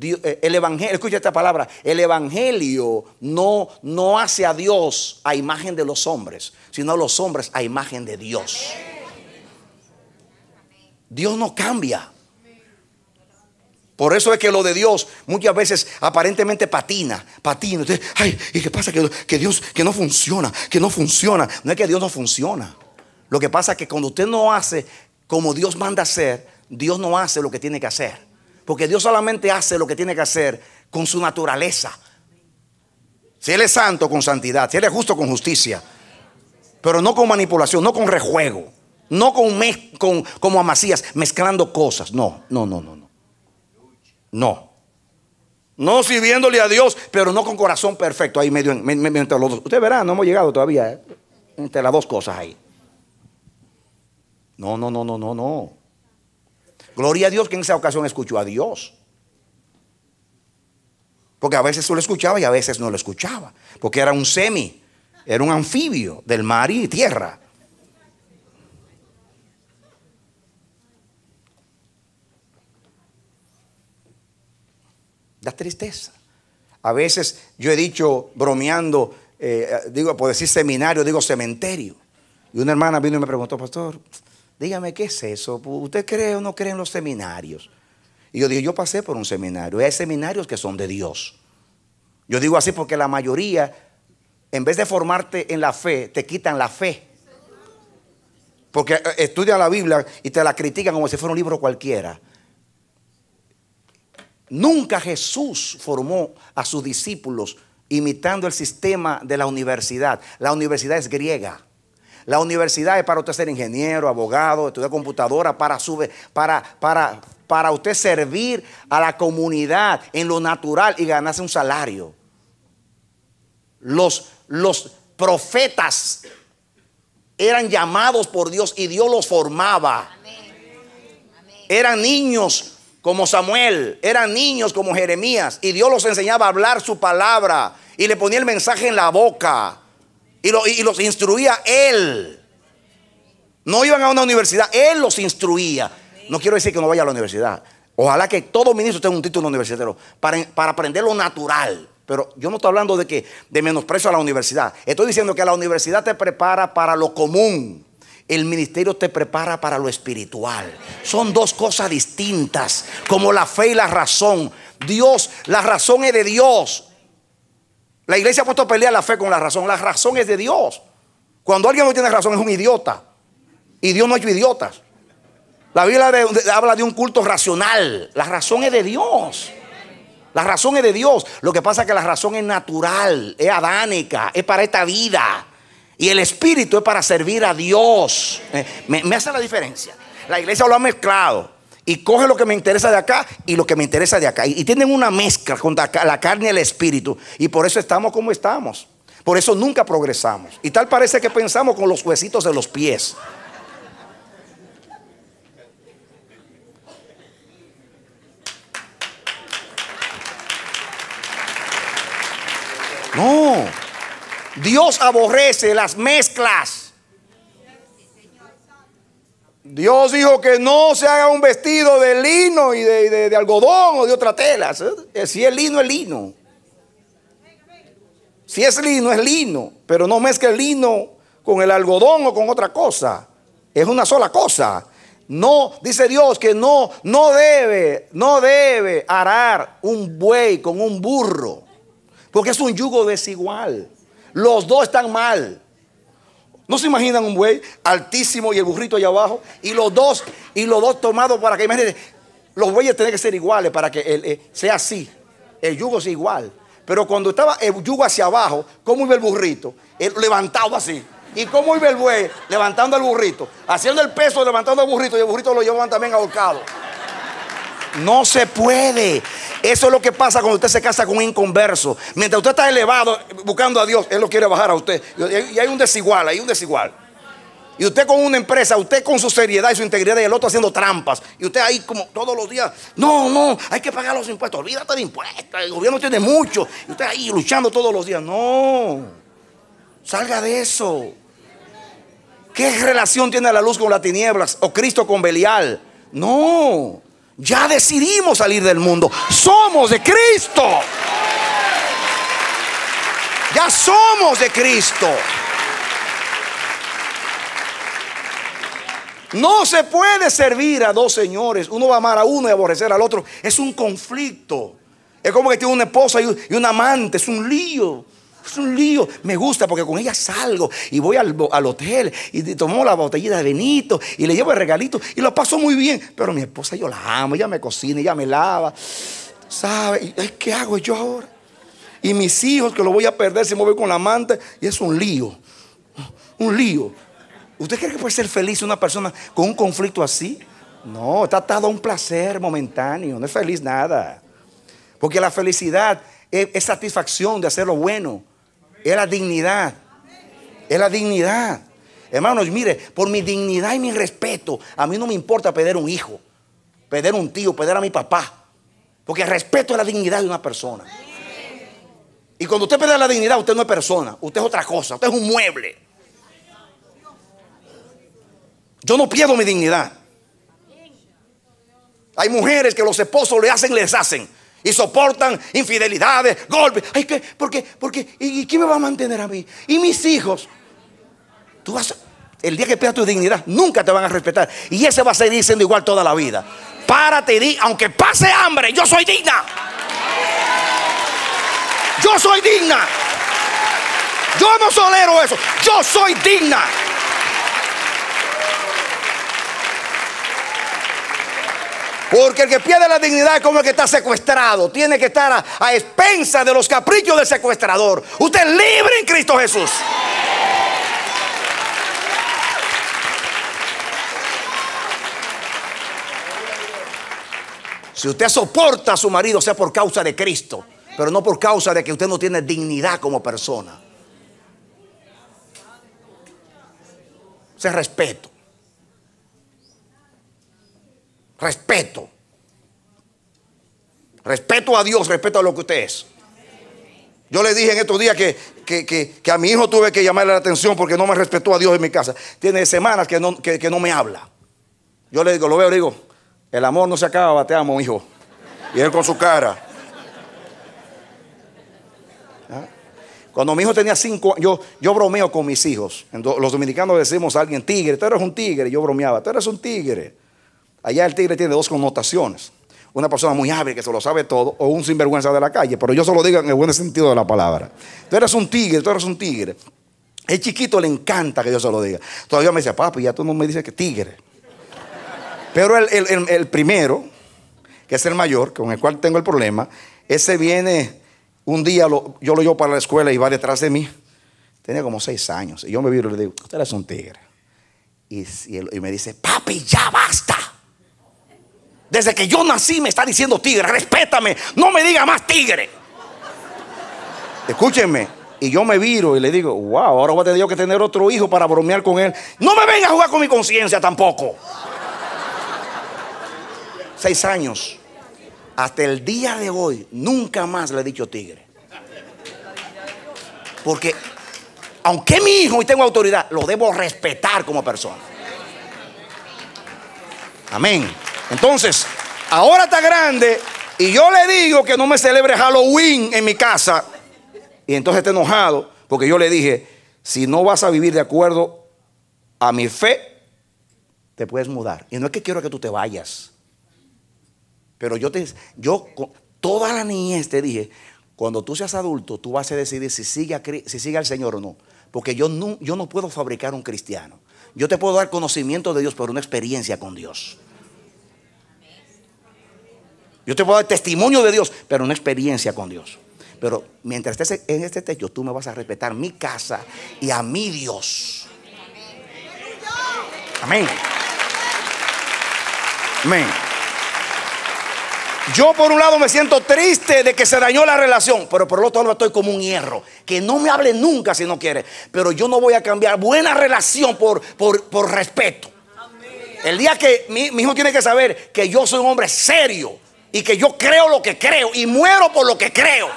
Eh, el evangelio, escucha esta palabra, el evangelio no, no hace a Dios a imagen de los hombres, sino a los hombres a imagen de Dios. Dios no cambia. Por eso es que lo de Dios muchas veces aparentemente patina, patina. ay, ¿y qué pasa? Que, que, Dios que no funciona, que no funciona. No es que Dios no funciona. Lo que pasa es que cuando usted no hace como Dios manda hacer, Dios no hace lo que tiene que hacer. Porque Dios solamente hace lo que tiene que hacer con su naturaleza. Si Él es santo, con santidad. Si Él es justo, con justicia. Pero no con manipulación, no con rejuego. No con, como a Macías, mezclando cosas. No, no, no, no, no. No. No sirviéndole a Dios, pero no con corazón perfecto. Ahí medio, entre los dos. Usted verá, no hemos llegado todavía. ¿eh? Entre las dos cosas ahí. No, no, no, no, no, no. Gloria a Dios que en esa ocasión escuchó a Dios. Porque a veces tú lo escuchaba y a veces no lo escuchaba. Porque era un semi, era un anfibio del mar y tierra. Da tristeza. A veces yo he dicho bromeando, eh, digo, por decir seminario, digo cementerio. Y una hermana vino y me preguntó, pastor, dígame, ¿qué es eso? ¿Usted cree o no cree en los seminarios? Y yo dije, yo pasé por un seminario. hay seminarios que son de Dios. Yo digo así porque la mayoría, en vez de formarte en la fe, te quitan la fe. Porque eh, estudian la Biblia y te la critican como si fuera un libro cualquiera. Nunca Jesús formó a sus discípulos imitando el sistema de la universidad. La universidad es griega. La universidad es para usted ser ingeniero, abogado, estudiar computadora, para, usted servir a la comunidad en lo natural y ganarse un salario. Los, profetas eran llamados por Dios y Dios los formaba. Eran niños como Samuel, eran niños como Jeremías, y Dios los enseñaba a hablar su palabra, y le ponía el mensaje en la boca, y, los instruía Él. No iban a una universidad, Él los instruía. No quiero decir que no vaya a la universidad. Ojalá que todo ministro tenga un título universitario para, para aprender lo natural. Pero yo no estoy hablando de que de menosprecio a la universidad. Estoy diciendo que la universidad te prepara para lo común. El ministerio te prepara para lo espiritual. Son dos cosas distintas, como la fe y la razón. Dios, la razón es de Dios. La iglesia ha puesto a pelear la fe con la razón. La razón es de Dios. Cuando alguien no tiene razón es un idiota. Y Dios no ha hecho idiotas. La Biblia habla de un culto racional. La razón es de Dios. La razón es de Dios. Lo que pasa es que la razón es natural, es adánica, es para esta vida. Y el espíritu es para servir a Dios. Eh, me, hace la diferencia. La iglesia lo ha mezclado. Y coge lo que me interesa de acá y lo que me interesa de acá. Y, y tienen una mezcla con la carne y el espíritu. Y por eso estamos como estamos. Por eso nunca progresamos. Y tal parece que pensamos con los huesitos de los pies. No. Dios aborrece las mezclas. Dios dijo que no se haga un vestido de lino y de, algodón o de otra tela. Eh, si es lino, es lino. Si es lino, es lino. Pero no mezcle el lino con el algodón o con otra cosa. Es una sola cosa. No, dice Dios que no, no debe, no debe arar un buey con un burro. Porque es un yugo desigual. Los dos están mal. ¿No se imaginan un buey altísimo y el burrito allá abajo? Y los dos, y los dos tomados para que, imagínense, los bueyes tienen que ser iguales para que eh, sea así. El yugo es igual. Pero cuando estaba el yugo hacia abajo, ¿cómo iba el burrito? levantado así. ¿Y cómo iba el buey? Levantando al burrito. Haciendo el peso, levantando al burrito. Y el burrito lo llevaban también ahorcado. No se puede. Eso es lo que pasa cuando usted se casa con un inconverso. Mientras usted está elevado buscando a Dios, Él lo quiere bajar a usted. Y hay un desigual, hay un desigual. Y usted con una empresa, usted con su seriedad y su integridad y el otro haciendo trampas. Y usted ahí como todos los días, no, no, hay que pagar los impuestos. Olvídate de impuestos, el gobierno tiene mucho. Y usted ahí luchando todos los días. No, salga de eso. ¿Qué relación tiene la luz con las tinieblas o Cristo con Belial? No. Ya decidimos salir del mundo. Somos de Cristo. Ya somos de Cristo. No se puede servir a dos señores. Uno va a amar a uno y aborrecer al otro. Es un conflicto. Es como que tiene una esposa y un amante. Es un lío. Es un lío. Me gusta porque con ella salgo y voy al, hotel y tomo la botellita de Benito y le llevo el regalito y lo paso muy bien. Pero mi esposa yo la amo, ella me cocina, ella me lava. ¿Sabe? ¿Qué hago yo ahora? Y mis hijos que lo voy a perder si me voy con la amante y es un lío. Un lío. ¿Usted cree que puede ser feliz una persona con un conflicto así? No, está atado a un placer momentáneo, no es feliz nada. Porque la felicidad es satisfacción de hacer lo bueno. Es la dignidad. Es la dignidad. Hermanos, mire, por mi dignidad y mi respeto, a mí no me importa perder un hijo, Perder un tío, Perder a mi papá. Porque el respeto es la dignidad de una persona. Y cuando usted pierde la dignidad, usted no es persona, usted es otra cosa, usted es un mueble. Yo no pierdo mi dignidad. Hay mujeres que los esposos le hacen, les hacen y soportan infidelidades, golpes. Ay, ¿qué? ¿Por qué? ¿Por qué? por y quién me va a mantener a mí? ¿Y mis hijos? Tú vas, el día que pierdas tu dignidad, nunca te van a respetar. Y ese va a seguir siendo igual toda la vida. Párate y di, aunque pase hambre, yo soy digna. Yo soy digna. Yo no solero eso. Yo soy digna. Porque el que pierde la dignidad es como el que está secuestrado. Tiene que estar a, expensa de los caprichos del secuestrador. Usted es libre en Cristo Jesús. Si usted soporta a su marido, sea por causa de Cristo, pero no por causa de que usted no tiene dignidad como persona. Se respeto. Respeto. Respeto a Dios, respeto a lo que usted es. Yo le dije en estos días que, a mi hijo tuve que llamarle la atención porque no me respetó a Dios en mi casa. Tiene semanas que no, me habla. Yo le digo, lo veo, le digo, el amor no se acaba, te amo, hijo. Y él con su cara. ¿Ah? Cuando mi hijo tenía cinco años, yo, yo bromeo con mis hijos. Los dominicanos decimos a alguien, tigre, tú eres un tigre. Yo bromeaba, tú eres un tigre. Allá el tigre tiene dos connotaciones. Una persona muy hábil que se lo sabe todo o un sinvergüenza de la calle, pero yo se lo digo en el buen sentido de la palabra. Tú eres un tigre, tú eres un tigre. El chiquito le encanta que yo se lo diga. Todavía me dice, papi, ya tú no me dices que tigre. Pero el, primero, que es el mayor, con el cual tengo el problema, ese viene un día, yo lo llevo para la escuela y va detrás de mí. Tenía como seis años. Y yo me viro y le digo, usted eres un tigre. y me dice, papi, ya basta. Desde que yo nací me está diciendo tigre, respétame, no me diga más tigre. Escúchenme, y yo me viro y le digo, wow, ahora voy a tener que tener otro hijo para bromear con él. No me venga a jugar con mi conciencia tampoco. Seis años. Hasta el día de hoy, nunca más le he dicho tigre. Porque aunque mi hijo y tengo autoridad, lo debo respetar como persona. Amén. Entonces, ahora está grande y yo le digo que no me celebre Halloween en mi casa. Y entonces está enojado porque yo le dije, si no vas a vivir de acuerdo a mi fe, te puedes mudar. Y no es que quiero que tú te vayas. Pero yo te yo toda la niñez te dije, cuando tú seas adulto, tú vas a decidir si sigue, si sigue al Señor o no. Porque yo no, yo no puedo fabricar un cristiano. Yo te puedo dar conocimiento de Dios, por una experiencia con Dios. Yo te puedo dar testimonio de Dios, pero una experiencia con Dios. Pero mientras estés en este techo, tú me vas a respetar mi casa y a mi Dios. Amén. Amén. Yo por un lado me siento triste de que se dañó la relación, pero por el otro lado estoy como un hierro, que no me hable nunca si no quiere, pero yo no voy a cambiar buena relación por, por, por respeto. El día que mi, hijo tiene que saber que yo soy un hombre serio, y que yo creo lo que creo y muero por lo que creo.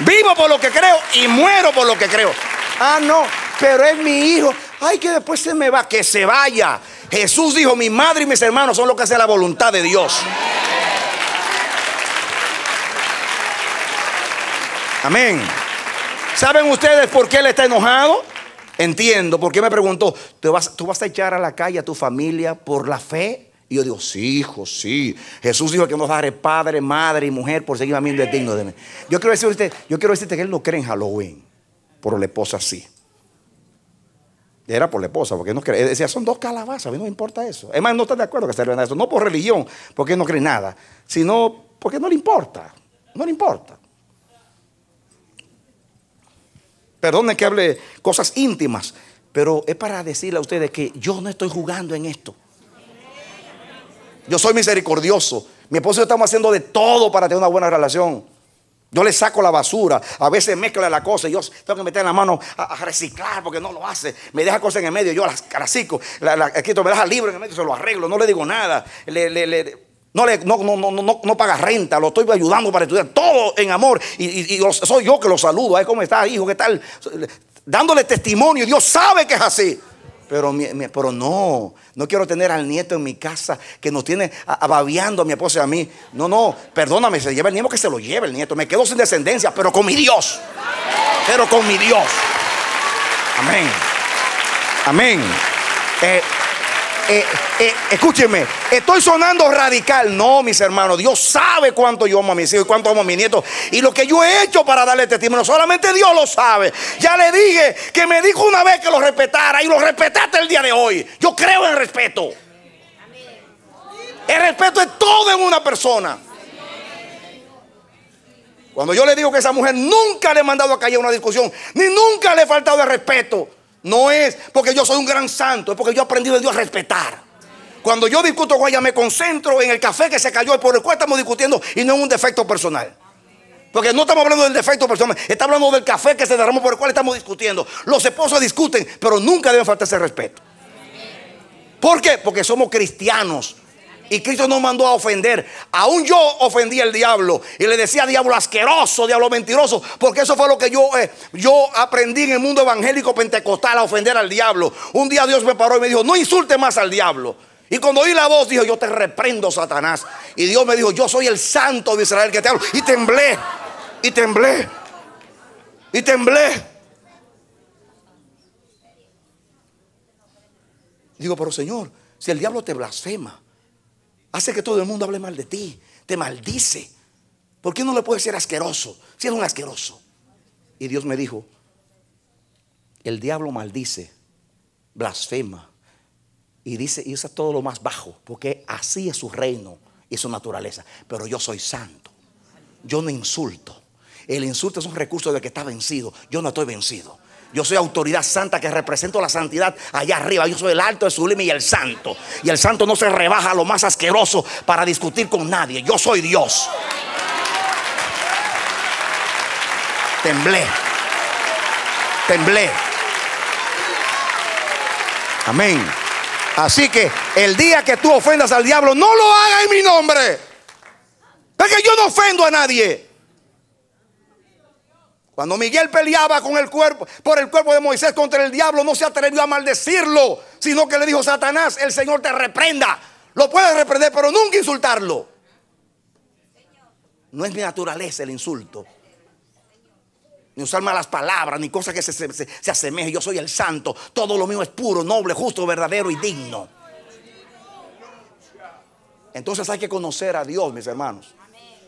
Vivo por lo que creo y muero por lo que creo. Ah, no, pero es mi hijo. Ay, que después se me va, que se vaya. Jesús dijo, mi madre y mis hermanos son los que hacen la voluntad de Dios. Amén. ¿Saben ustedes por qué él está enojado? Entiendo, porque me preguntó, ¿tú vas, ¿tú vas a echar a la calle a tu familia por la fe? Y yo digo, sí, hijo, sí. Jesús dijo que nos daré padre, madre y mujer por seguir a digno de mí. Yo quiero, decirte, yo quiero decirte que él no cree en Halloween, pero la esposa sí. Era por la esposa, porque él no cree. decía, son dos calabazas, a mí no me importa eso. Es más, no está de acuerdo que se a eso. No por religión, porque él no cree nada, sino porque no le importa. No le importa. Perdone que hable cosas íntimas, pero es para decirle a ustedes que yo no estoy jugando en esto. Yo soy misericordioso. Mi esposo y yo estamos haciendo de todo para tener una buena relación. Yo le saco la basura, a veces mezcla la cosa, y yo tengo que meter la mano a, reciclar porque no lo hace. Me deja cosas en el medio, yo las caracico, me deja libre en el medio, se lo arreglo, no le digo nada. no, no, paga renta, lo estoy ayudando para estudiar, todo en amor. Y, soy yo que lo saludo, cómo está, hijo, qué tal. Dándole testimonio, Dios sabe que es así. Pero, pero no, no quiero tener al nieto en mi casa que nos tiene abaviando a mi esposa y a mí. No, no, perdóname, se lleva el nieto que se lo lleve el nieto. Me quedo sin descendencia, pero con mi Dios. Pero con mi Dios. Amén. Amén. Eh, eh, eh, escúcheme estoy sonando radical. No, mis hermanos, Dios sabe cuánto yo amo a mis hijos y cuánto amo a mis nietos. Y lo que yo he hecho para darle testimonio, solamente Dios lo sabe. Ya le dije que me dijo una vez que lo respetara y lo respetaste el día de hoy. Yo creo en respeto. El respeto es todo en una persona. Cuando yo le digo que esa mujer nunca le he mandado a callar una discusión, ni nunca le he faltado de respeto, no es porque yo soy un gran santo, es porque yo he aprendido de Dios a respetar. Cuando yo discuto con ella, me concentro en el café que se cayó y por el cual estamos discutiendo y no en un defecto personal. Porque no estamos hablando del defecto personal, está hablando del café que se derramó por el cual estamos discutiendo. Los esposos discuten, pero nunca deben faltarse respeto. ¿Por qué? Porque somos cristianos. Y Cristo nos mandó a ofender. Aún yo ofendí al diablo y le decía diablo asqueroso, diablo mentiroso, porque eso fue lo que yo, eh, yo aprendí en el mundo evangélico pentecostal a ofender al diablo. Un día Dios me paró y me dijo, no insulte más al diablo. Y cuando oí la voz, dijo, yo te reprendo, Satanás. Y Dios me dijo, yo soy el santo de Israel que te hablo. Y temblé, y temblé, y temblé. Digo, pero Señor, si el diablo te blasfema, hace que todo el mundo hable mal de ti, te maldice, ¿por qué no le puedes ser asqueroso? Si eres un asqueroso. Y Dios me dijo, el diablo maldice, blasfema y dice, y eso es todo lo más bajo, porque así es su reino y su naturaleza. Pero yo soy santo. Yo no insulto. El insulto es un recurso de que está vencido. Yo no estoy vencido. Yo soy autoridad santa que represento la santidad allá arriba. Yo soy el alto, el sublime y el santo. Y el santo no se rebaja a lo más asqueroso para discutir con nadie. Yo soy Dios. Temblé. Temblé. Amén. Así que el día que tú ofendas al diablo, no lo hagas en mi nombre. Porque yo no ofendo a nadie. Cuando Miguel peleaba con el cuerpo, por el cuerpo de Moisés contra el diablo, no se atrevió a maldecirlo, sino que le dijo Satanás, el Señor te reprenda. Lo puedes reprender, pero nunca insultarlo. No es mi naturaleza el insulto ni usar malas palabras, ni cosas que se, se, asemejen. Yo soy el santo. Todo lo mío es puro, noble, justo, verdadero y digno. Entonces hay que conocer a Dios, mis hermanos.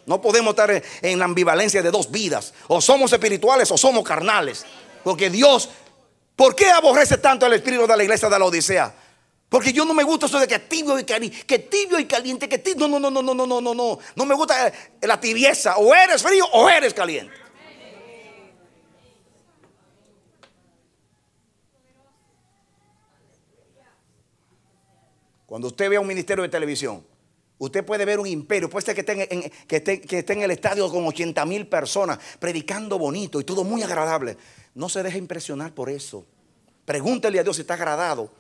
No podemos estar en la ambivalencia de dos vidas. O somos espirituales o somos carnales. Porque Dios, ¿por qué aborrece tanto el espíritu de la iglesia de la Odisea? Porque yo no me gusta eso de que tibio y caliente, que tibio y caliente, que tibio. No, no, no, no, no, no, no, no. No me gusta eh, la tibieza. O eres frío o eres caliente. Cuando usted vea un ministerio de televisión, usted puede ver un imperio, puede ser que esté en, que, esté, que esté en el estadio con 80 mil personas predicando bonito y todo muy agradable. No se deje impresionar por eso. Pregúntele a Dios si está agradado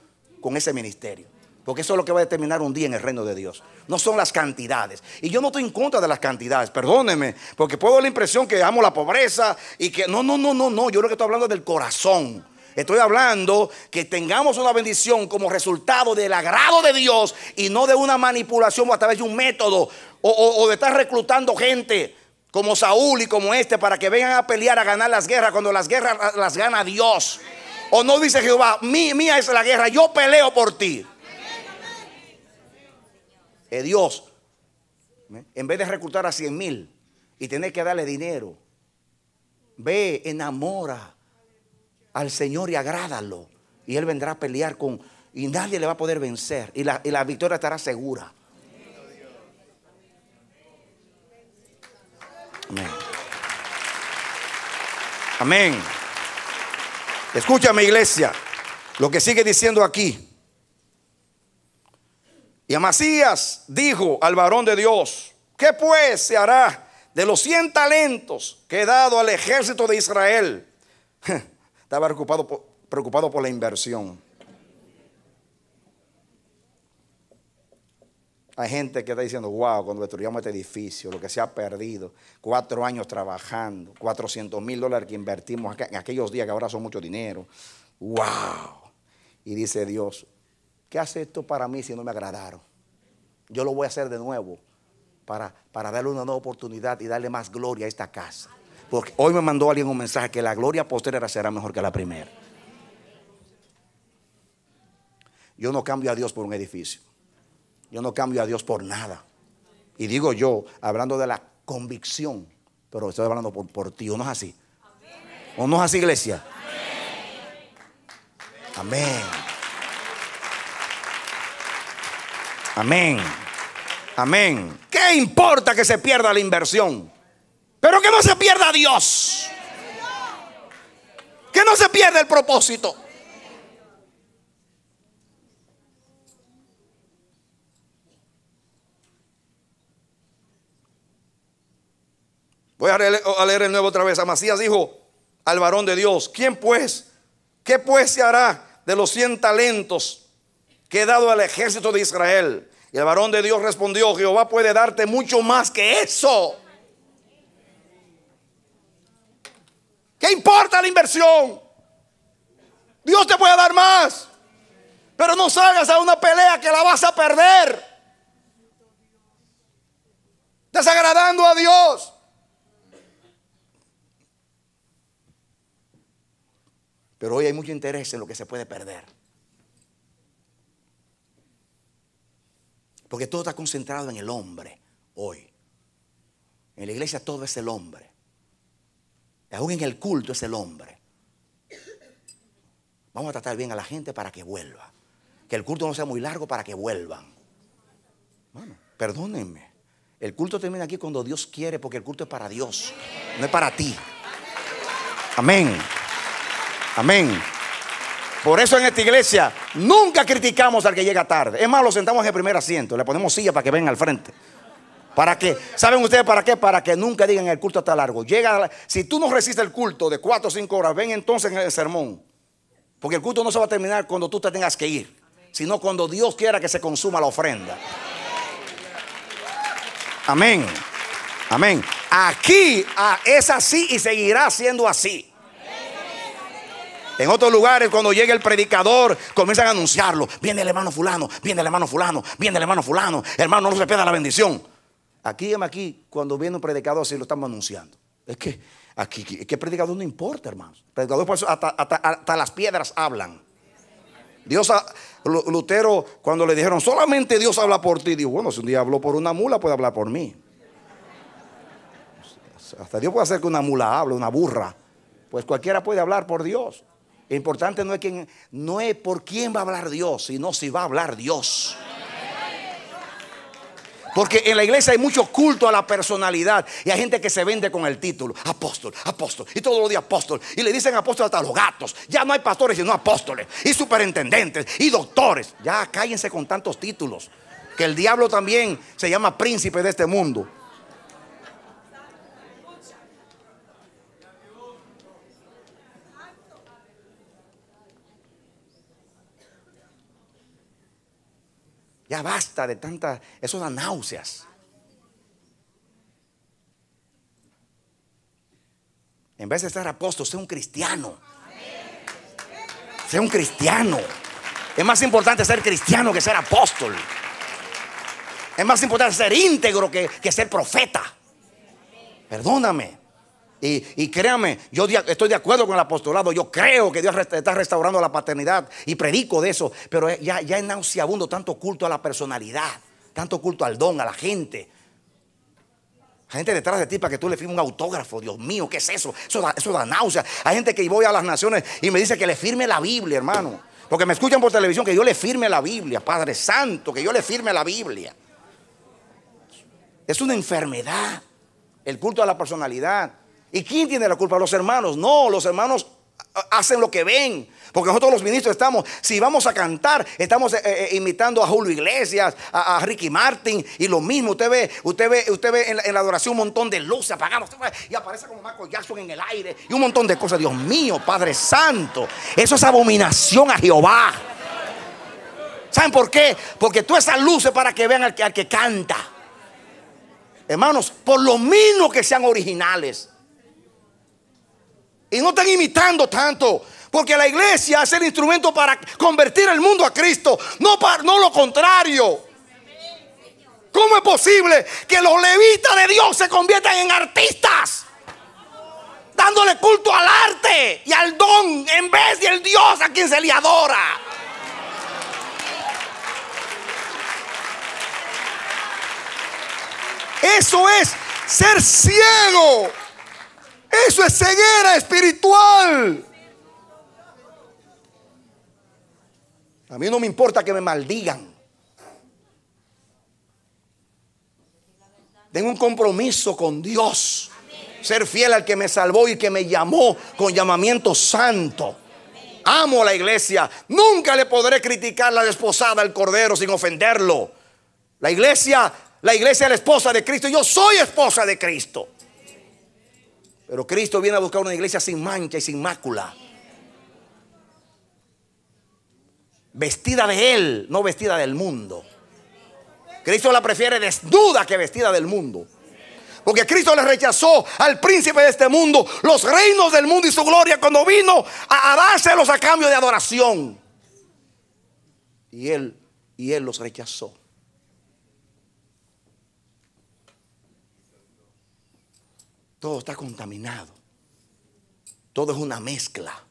con ese ministerio. Porque eso es lo que va a determinar un día en el reino de Dios. No son las cantidades. Y yo no estoy en contra de las cantidades, perdóneme. Porque puedo dar la impresión que amo la pobreza y que... No, no, no, no, no. Yo creo que estoy hablando del corazón. Estoy hablando que tengamos una bendición como resultado del agrado de Dios y no de una manipulación o a través de un método o, de estar reclutando gente como Saúl y como este para que vengan a pelear a ganar las guerras cuando las guerras las gana Dios. O no dice Jehová, mía, mía es la guerra, yo peleo por ti. Es Dios, ¿eh? en vez de reclutar a cien mil y tener que darle dinero, ve, enamora al Señor y agrádalo. Y Él vendrá a pelear con... Y nadie le va a poder vencer. Y la, victoria estará segura. Amén. Amén. Escúchame iglesia. Lo que sigue diciendo aquí. Y Amasías dijo al varón de Dios, ¿qué pues se hará de los 100 talentos que he dado al ejército de Israel? Estaba preocupado por, preocupado por la inversión. Hay gente que está diciendo, wow, cuando destruyamos este edificio, lo que se ha perdido, cuatro años trabajando, 400 mil dólares que invertimos en aquellos días que ahora son mucho dinero, wow. Y dice Dios, ¿qué hace esto para mí si no me agradaron? Yo lo voy a hacer de nuevo para, para darle una nueva oportunidad y darle más gloria a esta casa. Porque hoy me mandó alguien un mensaje que la gloria posterior será mejor que la primera. Yo no cambio a Dios por un edificio. Yo no cambio a Dios por nada. Y digo yo, hablando de la convicción, pero estoy hablando por, por ti, ¿o no es así? ¿O no es así, iglesia? Amén. Amén. Amén. ¿Qué importa que se pierda la inversión? Pero que no se pierda Dios. Que no se pierda el propósito. Voy a leer, el nuevo otra vez. Amasías dijo al varón de Dios, ¿quién pues? ¿Qué pues se hará de los cien talentos que he dado al ejército de Israel? Y el varón de Dios respondió, Jehová puede darte mucho más que eso. importa la inversión? Dios te puede dar más. Pero no salgas a una pelea que la vas a perder. Desagradando a Dios. Pero hoy hay mucho interés en lo que se puede perder. Porque todo está concentrado en el hombre hoy. En la iglesia todo es el hombre aún en el culto es el hombre. Vamos a tratar bien a la gente para que vuelva. Que el culto no sea muy largo para que vuelvan. Bueno, perdónenme. El culto termina aquí cuando Dios quiere, porque el culto es para Dios, no es para ti. Amén. Amén. Por eso en esta iglesia nunca criticamos al que llega tarde. Es más, lo sentamos en el primer asiento, le ponemos silla para que venga al frente. ¿Para qué? ¿Saben ustedes para qué? Para que nunca digan el culto está largo. Llega, si tú no resistes el culto de cuatro o cinco horas, ven entonces en el sermón. Porque el culto no se va a terminar cuando tú te tengas que ir, sino cuando Dios quiera que se consuma la ofrenda. Amén. Amén. Aquí ah, es así y seguirá siendo así. En otros lugares, cuando llega el predicador, comienzan a anunciarlo. Viene el hermano fulano, viene el hermano fulano, viene el hermano fulano. Hermano, no se pierda la bendición. Aquí, aquí, cuando viene un predicador así lo estamos anunciando. Es que aquí, es que predicador no importa, hermanos. Predicador, por eso hasta, las piedras hablan. Dios, Lutero, cuando le dijeron, solamente Dios habla por ti, dijo, bueno, si un día habló por una mula, puede hablar por mí. Hasta Dios puede hacer que una mula hable, una burra. Pues cualquiera puede hablar por Dios. importante no es, quién, no es por quién va a hablar Dios, sino si va a hablar Dios. Porque en la iglesia hay mucho culto a la personalidad. Y hay gente que se vende con el título. Apóstol, apóstol. Y todo lo días apóstol. Y le dicen apóstol hasta los gatos. Ya no hay pastores sino apóstoles. Y superintendentes. Y doctores. Ya cállense con tantos títulos. Que el diablo también se llama príncipe de este mundo. Ya basta de tantas, eso da náuseas. En vez de ser apóstol, sea un cristiano. Sea un cristiano. Es más importante ser cristiano que ser apóstol. Es más importante ser íntegro que, que ser profeta. Perdóname. Y, créame, yo estoy de acuerdo con el apostolado, yo creo que Dios está restaurando la paternidad y predico de eso, pero ya, ya es nauseabundo tanto culto a la personalidad, tanto culto al don, a la gente. Hay gente detrás de ti para que tú le firmes un autógrafo, Dios mío, ¿qué es eso? Eso eso da náusea. Hay gente que voy a las naciones y me dice que le firme la Biblia, hermano. Porque me escuchan por televisión, que yo le firme la Biblia, Padre Santo, que yo le firme la Biblia. Es una enfermedad, el culto a la personalidad. ¿Y quién tiene la culpa? Los hermanos. No, los hermanos hacen lo que ven. Porque nosotros los ministros estamos, si vamos a cantar, estamos eh, eh, imitando a Julio Iglesias, a, Ricky Martin, y lo mismo, usted ve, usted ve, usted en la, adoración un montón de luces apagadas, y aparece como Marco Jackson en el aire, y un montón de cosas. Dios mío, Padre Santo, eso es abominación a Jehová. ¿Saben por qué? Porque tú esas luces para que vean al que, al que canta. Hermanos, por lo mismo que sean originales. Y no están imitando tanto. Porque la iglesia es el instrumento para convertir el mundo a Cristo, no, para, no lo contrario. ¿Cómo es posible que los levitas de Dios se conviertan en artistas? Dándole culto al arte y al don en vez del Dios a quien se le adora. Eso es ser ciego. Eso es ceguera espiritual. A mí no me importa que me maldigan. Tengo un compromiso con Dios. Ser fiel al que me salvó y que me llamó con llamamiento santo. Amo a la iglesia. Nunca le podré criticar la desposada al cordero sin ofenderlo. La iglesia, la iglesia es la esposa de Cristo. Yo soy esposa de Cristo. Pero Cristo viene a buscar una iglesia sin mancha y sin mácula. Vestida de Él, no vestida del mundo. Cristo la prefiere desnuda que vestida del mundo. Porque Cristo le rechazó al príncipe de este mundo, los reinos del mundo y su gloria cuando vino a, a dárselos a cambio de adoración. Y él, y él los rechazó. Todo está contaminado. Todo es una mezcla.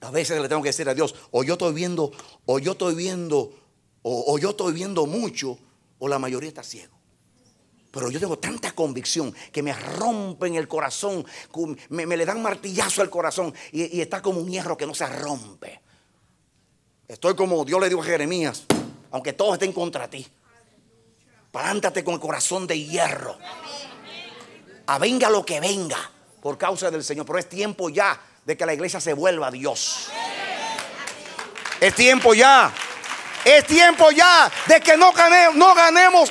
A veces le tengo que decir a Dios, o yo estoy viendo, o yo estoy viendo, o, yo estoy viendo mucho, o la mayoría está ciego. Pero yo tengo tanta convicción que me rompen el corazón, me, le dan martillazo al corazón y, y, está como un hierro que no se rompe. Estoy como Dios le dijo a Jeremías, aunque todos estén contra ti, Aparántate con el corazón de hierro. A venga lo que venga por causa del Señor. Pero es tiempo ya de que la iglesia se vuelva a Dios. Es tiempo ya. Es tiempo ya de que no, ganemos,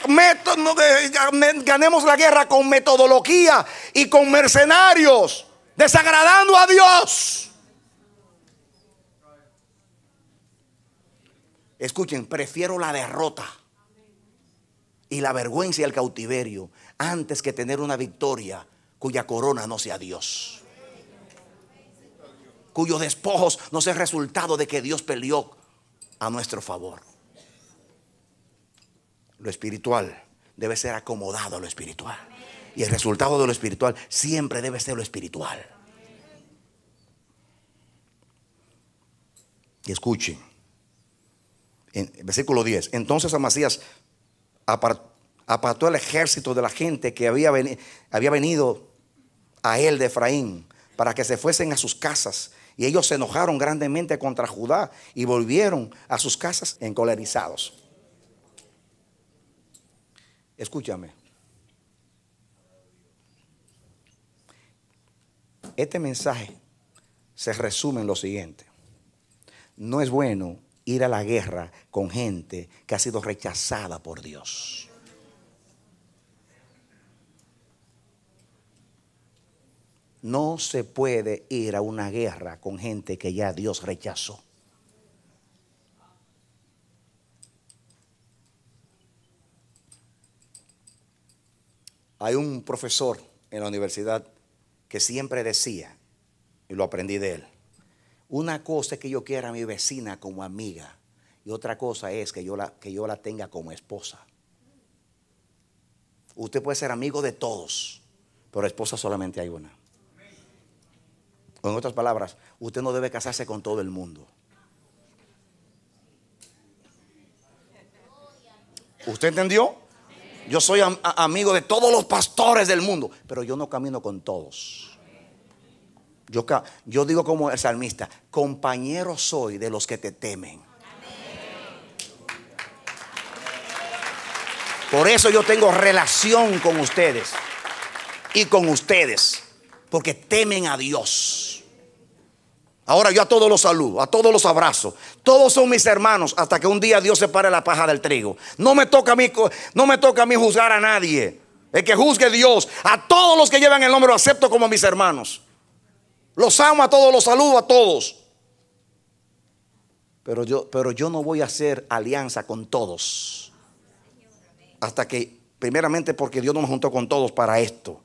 ganemos la guerra con metodología y con mercenarios, desagradando a Dios. Escuchen, prefiero la derrota y la vergüenza y el cautiverio antes que tener una victoria cuya corona no sea Dios. Cuyos despojos no sea resultado de que Dios peleó a nuestro favor. Lo espiritual debe ser acomodado a lo espiritual. Y el resultado de lo espiritual siempre debe ser lo espiritual. Y escuchen, en versículo 10, entonces Amasías apartó el ejército de la gente que había, había venido a él de Efraín para que se fuesen a sus casas. Y ellos se enojaron grandemente contra Judá y volvieron a sus casas encolerizados. Escúchame. Este mensaje se resume en lo siguiente. No es bueno ir a la guerra con gente que ha sido rechazada por Dios. No se puede ir a una guerra con gente que ya Dios rechazó. Hay un profesor en la universidad que siempre decía, y lo aprendí de él, una cosa es que yo quiera a mi vecina como amiga y otra cosa es que yo la, que yo la tenga como esposa. Usted puede ser amigo de todos, pero esposa solamente hay una. O en otras palabras, usted no debe casarse con todo el mundo. ¿Usted entendió? Yo soy amigo de todos los pastores del mundo, pero yo no camino con todos. Yo, digo como el salmista, compañero soy de los que te temen. Por eso yo tengo relación con ustedes y con ustedes, porque temen a Dios. Ahora yo a todos los saludo, a todos los abrazo. Todos son mis hermanos hasta que un día Dios separe la paja del trigo. No me toca a mí, no me toca a mí juzgar a nadie. El que juzgue Dios, a todos los que llevan el nombre lo acepto como mis hermanos. Los amo a todos, los saludo a todos. Pero yo, pero yo no voy a hacer alianza con todos. Hasta que, primeramente, porque Dios no me juntó con todos para esto.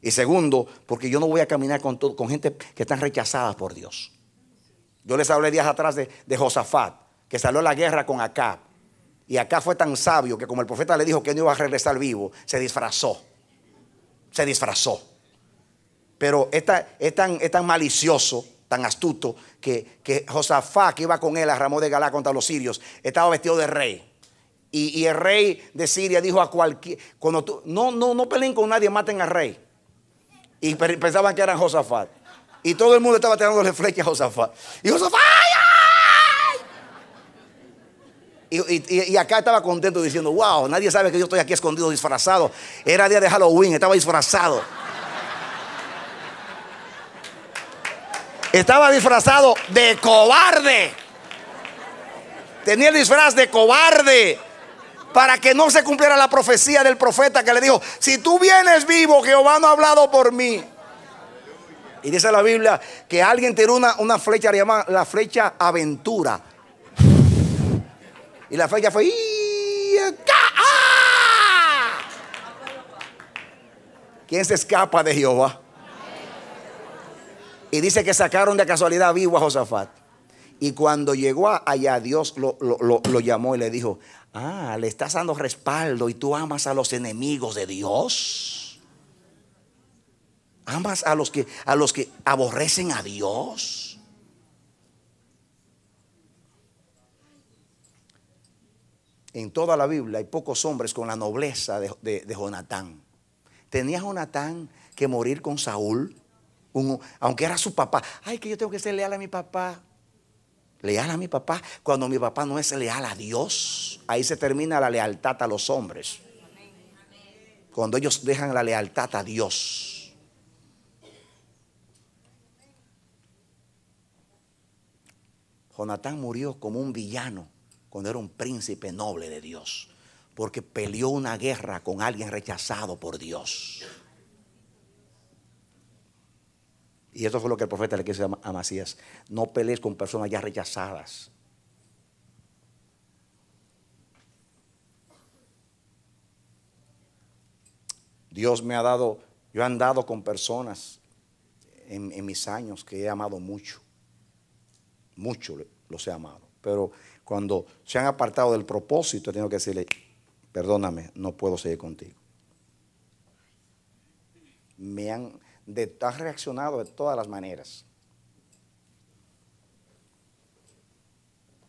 Y segundo, porque yo no voy a caminar con, con gente que están rechazadas por Dios. Yo les hablé días atrás de, Josafat, que salió a la guerra con Acá Y Acá fue tan sabio que como el profeta le dijo que no iba a regresar vivo, se disfrazó. Se disfrazó. Pero es tan, es tan, malicioso, tan astuto, que, que, Josafá, que iba con él a Ramón de Galá contra los sirios, estaba vestido de rey. Y, el rey de Siria dijo a cualquier, cuando no, no, no peleen con nadie, maten al rey. Y pensaban que eran Josafat. Y todo el mundo estaba le flecha a Josafat. Y Josafat, ¡ay, y, acá estaba contento diciendo, wow, nadie sabe que yo estoy aquí escondido, disfrazado. Era día de Halloween, estaba disfrazado. Estaba disfrazado de cobarde. Tenía el disfraz de cobarde para que no se cumpliera la profecía del profeta que le dijo, si tú vienes vivo, Jehová no ha hablado por mí. Y dice la Biblia que alguien tiró una, una flecha, llamada la flecha aventura. Y la flecha fue... ¡Ah! ¿Quién se escapa de Jehová? Y dice que sacaron de casualidad vivo a Josafat. Y cuando llegó allá, Dios lo, llamó y le dijo, ah, le estás dando respaldo y tú amas a los enemigos de Dios. Amas a los que, a los que aborrecen a Dios. en toda la Biblia hay pocos hombres con la nobleza de, de, de, Jonatán. ¿Tenía Jonatán que morir con Saúl? aunque era su papá, ay, que yo tengo que ser leal a mi papá. Leal a mi papá. Cuando mi papá no es leal a Dios, ahí se termina la lealtad a los hombres. Cuando ellos dejan la lealtad a Dios. Jonatán murió como un villano cuando era un príncipe noble de Dios, porque peleó una guerra con alguien rechazado por Dios. Y esto fue lo que el profeta le quiso a Masías. No pelees con personas ya rechazadas. Dios me ha dado, yo he andado con personas en, mis años que he amado mucho. Mucho los he amado. Pero cuando se han apartado del propósito, tengo que decirle, perdóname, no puedo seguir contigo. Me han, de, reaccionado de todas las maneras.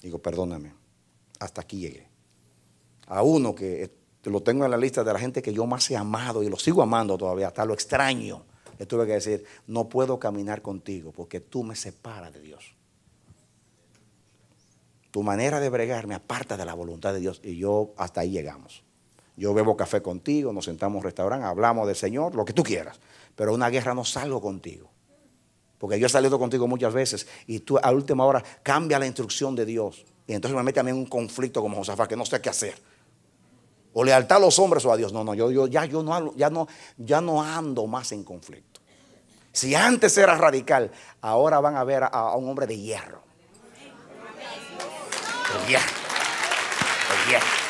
Digo, perdóname, hasta aquí llegué. A uno que eh, lo tengo en la lista de la gente que yo más he amado y lo sigo amando todavía, hasta lo extraño. Le tuve que decir, no puedo caminar contigo porque tú me separas de Dios. Tu manera de bregar me aparta de la voluntad de Dios y yo hasta ahí llegamos. Yo bebo café contigo, nos sentamos en un restaurante, hablamos del Señor, lo que tú quieras pero una guerra no salgo contigo. Porque yo he salido contigo muchas veces y tú a última hora cambia la instrucción de Dios. Y entonces me mete a mí en un conflicto como Josafat que no sé qué hacer. O lealtad a los hombres o a Dios. No, no, yo, yo ya, yo no, ya, no, ya no ando más en conflicto. Si antes era radical, ahora van a ver a, un hombre de hierro. hierro. De hierro.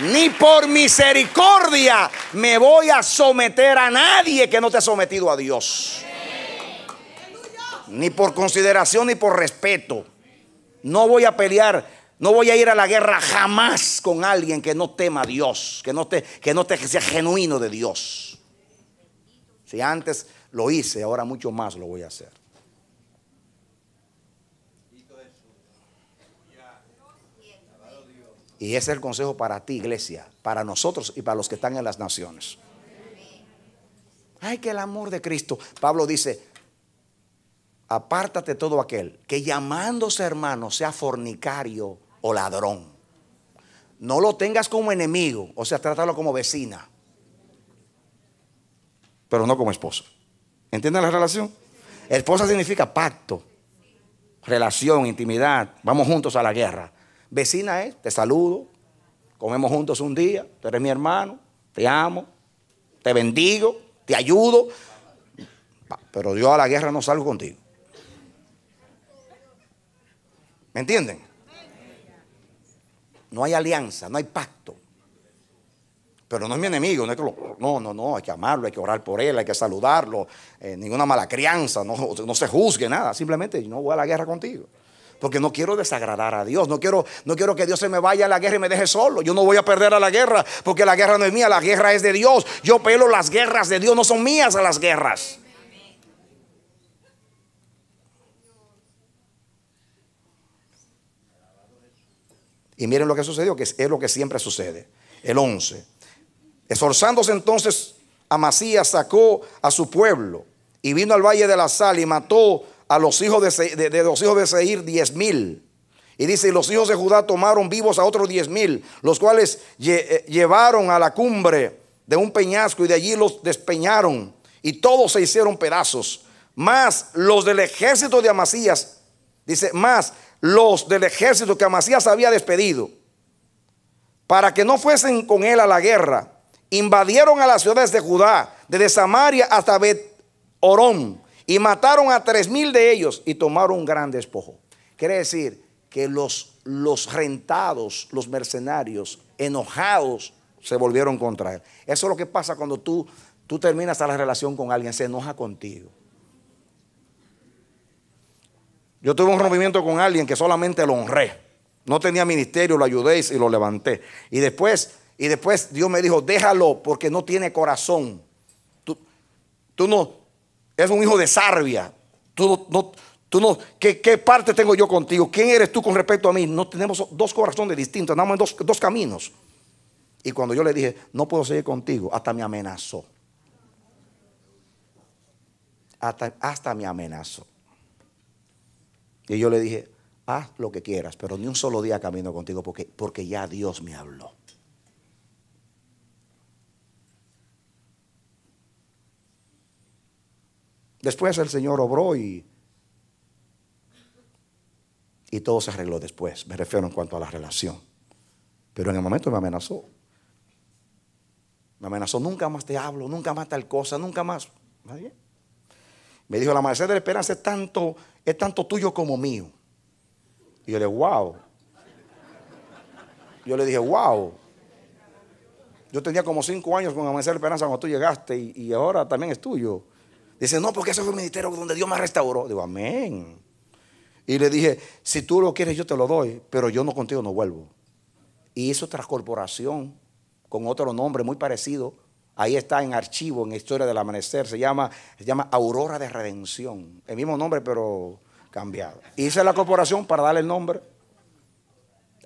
Ni por misericordia me voy a someter a nadie que no te ha sometido a Dios. Ni por consideración ni por respeto. No voy a pelear, no voy a ir a la guerra jamás con alguien que no tema a Dios, que no, te, que no te, sea genuino de Dios. Si antes lo hice, ahora mucho más lo voy a hacer. Y ese es el consejo para ti, iglesia, para nosotros y para los que están en las naciones. Ay, que el amor de Cristo. Pablo dice, apártate todo aquel que llamándose hermano sea fornicario o ladrón. No lo tengas como enemigo, o sea, trátalo como vecina, pero no como esposo. ¿Entienden la relación? Esposa significa pacto, relación, intimidad. Vamos juntos a la guerra. Vecina es, te saludo, comemos juntos un día, tú eres mi hermano, te amo, te bendigo, te ayudo, pero yo a la guerra no salgo contigo. ¿Me entienden? No hay alianza, no hay pacto. Pero no es mi enemigo, no, que no, no, no, hay que amarlo, hay que orar por él, hay que saludarlo, eh, ninguna mala crianza, no, no se juzgue nada, simplemente no voy a la guerra contigo. Porque no quiero desagradar a Dios. No quiero, no quiero que Dios se me vaya a la guerra y me deje solo. Yo no voy a perder a la guerra. Porque la guerra no es mía, la guerra es de Dios. Yo pelo las guerras de Dios, no son mías las guerras. Y miren lo que sucedió, que es lo que siempre sucede. El 11. Esforzándose entonces, a Amasías sacó a su pueblo y vino al valle de la sal y mató a los hijos de, los hijos de Seir diez mil. Y dice, los hijos de Judá tomaron vivos a otros diez mil, los cuales eh, llevaron a la cumbre de un peñasco y de allí los despeñaron y todos se hicieron pedazos. Más los del ejército de Amasías, dice, más los del ejército que Amasías había despedido, para que no fuesen con él a la guerra, invadieron a las ciudades de Judá, desde Samaria hasta Bet y mataron a tres mil de ellos y tomaron un gran despojo. Quiere decir que los, los rentados, los mercenarios, enojados, se volvieron contra él. Eso es lo que pasa cuando tú, tú terminas la relación con alguien, se enoja contigo. Yo tuve un rompimiento con alguien que solamente lo honré. No tenía ministerio, lo ayudé y lo levanté. Y después, y después Dios me dijo, déjalo porque no tiene corazón. Tú, tú no, es un hijo de Sarbia. Tú no, tú no, ¿qué, parte tengo yo contigo? ¿Quién eres tú con respecto a mí? No tenemos dos corazones distintos, andamos en dos, caminos. Y cuando yo le dije, no puedo seguir contigo, hasta me amenazó. Hasta, hasta me amenazó. Y yo le dije, haz lo que quieras, pero ni un solo día camino contigo porque, porque ya Dios me habló. Después el Señor obró y, todo se arregló después. Me refiero en cuanto a la relación. Pero en el momento me amenazó. Me amenazó, nunca más te hablo, nunca más tal cosa, nunca más. ¿Nadie? Me dijo, la amanecer de la esperanza es tanto, es tanto tuyo como mío. Y yo le dije, wow. Yo le dije, wow. Yo tenía como cinco años con amanecer de la esperanza cuando tú llegaste y, y ahora también es tuyo. Dice, no, porque ese fue el ministerio donde Dios me restauró. Digo, amén. Y le dije, si tú lo quieres, yo te lo doy, pero yo no contigo no vuelvo. Y hizo otra corporación con otro nombre muy parecido. Ahí está en archivo, en Historia del Amanecer. Se llama, se llama Aurora de Redención. El mismo nombre, pero cambiado. Hice la corporación para darle el nombre.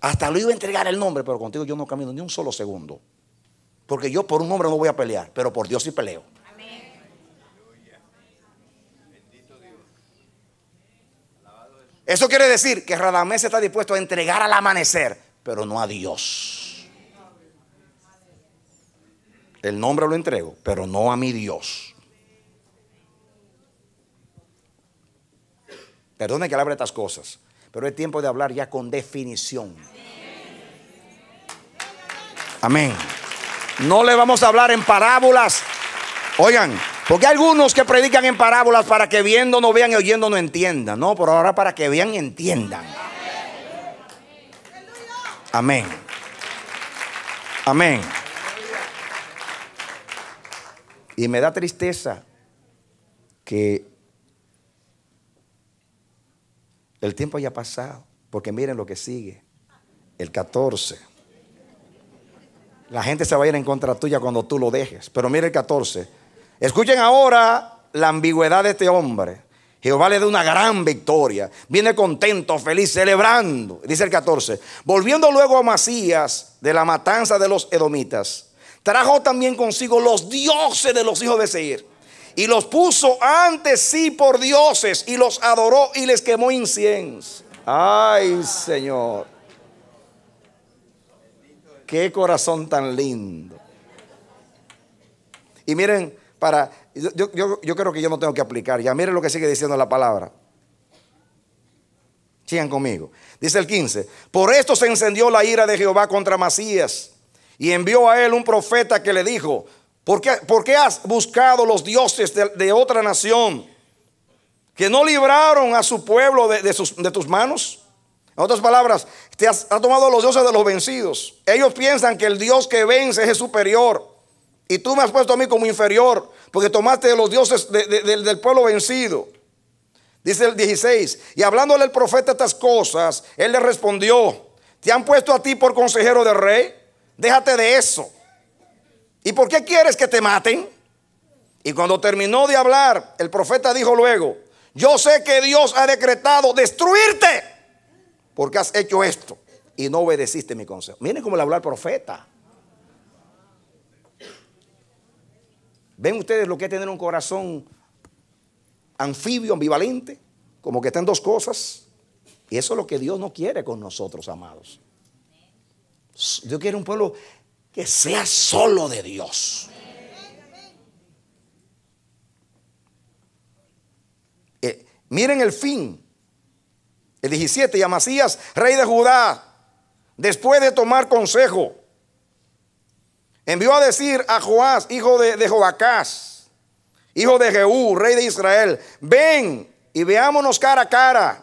Hasta lo iba a entregar el nombre, pero contigo yo no camino ni un solo segundo. Porque yo por un hombre no voy a pelear, pero por Dios sí peleo. Eso quiere decir que Radamés está dispuesto a entregar al amanecer, pero no a Dios. El nombre lo entrego, pero no a mi Dios. Perdone que hable estas cosas, pero es tiempo de hablar ya con definición. Amén. No le vamos a hablar en parábolas. Oigan, porque hay algunos que predican en parábolas para que viendo no vean y oyendo no entiendan. No, por ahora para que vean y entiendan. Amén. Amén. Y me da tristeza que el tiempo haya pasado. Porque miren lo que sigue. El 14. La gente se va a ir en contra tuya cuando tú lo dejes. Pero mire el 14. Escuchen ahora la ambigüedad de este hombre. Jehová le da una gran victoria. Viene contento, feliz, celebrando. Dice el 14. Volviendo luego a Masías de la matanza de los edomitas, trajo también consigo los dioses de los hijos de Seir. Y los puso ante sí por dioses y los adoró y les quemó incienso. Ay, Señor. Qué corazón tan lindo. Y miren, para... Yo, creo que yo no tengo que aplicar. Ya miren lo que sigue diciendo la palabra. Sigan conmigo. Dice el 15. Por esto se encendió la ira de Jehová contra Masías. Y envió a él un profeta que le dijo, ¿por qué, has buscado los dioses de, otra nación que no libraron a su pueblo de, tus manos? En otras palabras, te has, has tomado los dioses de los vencidos. Ellos piensan que el Dios que vence es superior. Y tú me has puesto a mí como inferior, porque tomaste de los dioses del pueblo vencido. Dice el 16, y hablándole el profeta estas cosas, él le respondió, ¿te han puesto a ti por consejero de rey? Déjate de eso. ¿Y por qué quieres que te maten? Y cuando terminó de hablar, el profeta dijo luego, yo sé que Dios ha decretado destruirte porque has hecho esto y no obedeciste mi consejo. Miren cómo le habló el profeta. ¿Ven ustedes lo que es tener un corazón anfibio, ambivalente? Como que en dos cosas. Y eso es lo que Dios no quiere con nosotros, amados. Dios quiere un pueblo que sea solo de Dios. Eh, miren el fin. El 17, y Amasías, rey de Judá, después de tomar consejo envió a decir a Joás, hijo de, de hijo de Jehú, rey de Israel, ven y veámonos cara a cara.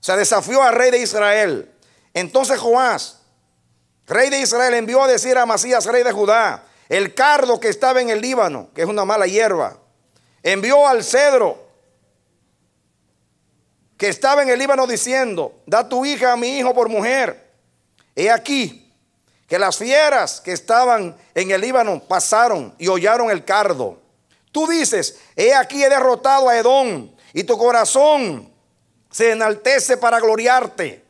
Se desafió al rey de Israel. Entonces Joás, rey de Israel, envió a decir a Masías, rey de Judá, el cardo que estaba en el Líbano, que es una mala hierba, envió al cedro que estaba en el Líbano diciendo, da tu hija a mi hijo por mujer. He aquí, que las fieras que estaban en el Líbano pasaron y hollaron el cardo. Tú dices, he aquí he derrotado a Edom y tu corazón se enaltece para gloriarte.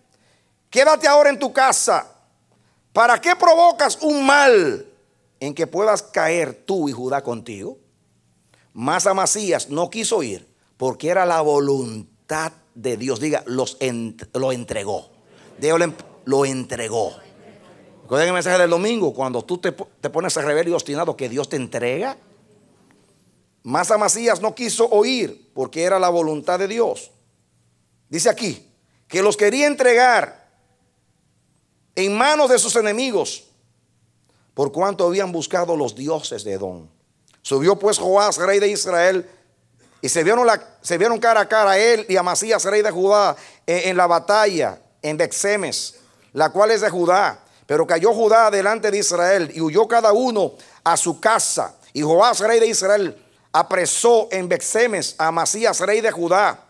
Quédate ahora en tu casa. ¿Para qué provocas un mal en que puedas caer tú y Judá contigo? Mas Amasías no quiso ir porque era la voluntad de Dios. Diga, los lo entregó. Dios lo entregó. Recuerden el mensaje del domingo, cuando tú te, pones a rebelde y obstinado que Dios te entrega. Más a Masías no quiso oír porque era la voluntad de Dios. Dice aquí que los quería entregar en manos de sus enemigos por cuanto habían buscado los dioses de Edom. Subió pues Joás, rey de Israel, y se vieron, se vieron cara a cara a él y a Masías rey de Judá, e, en, la batalla en Dexemes la cual es de Judá. Pero cayó Judá delante de Israel y huyó cada uno a su casa. Y Joás, rey de Israel, apresó en Bexemes a Masías, rey de Judá,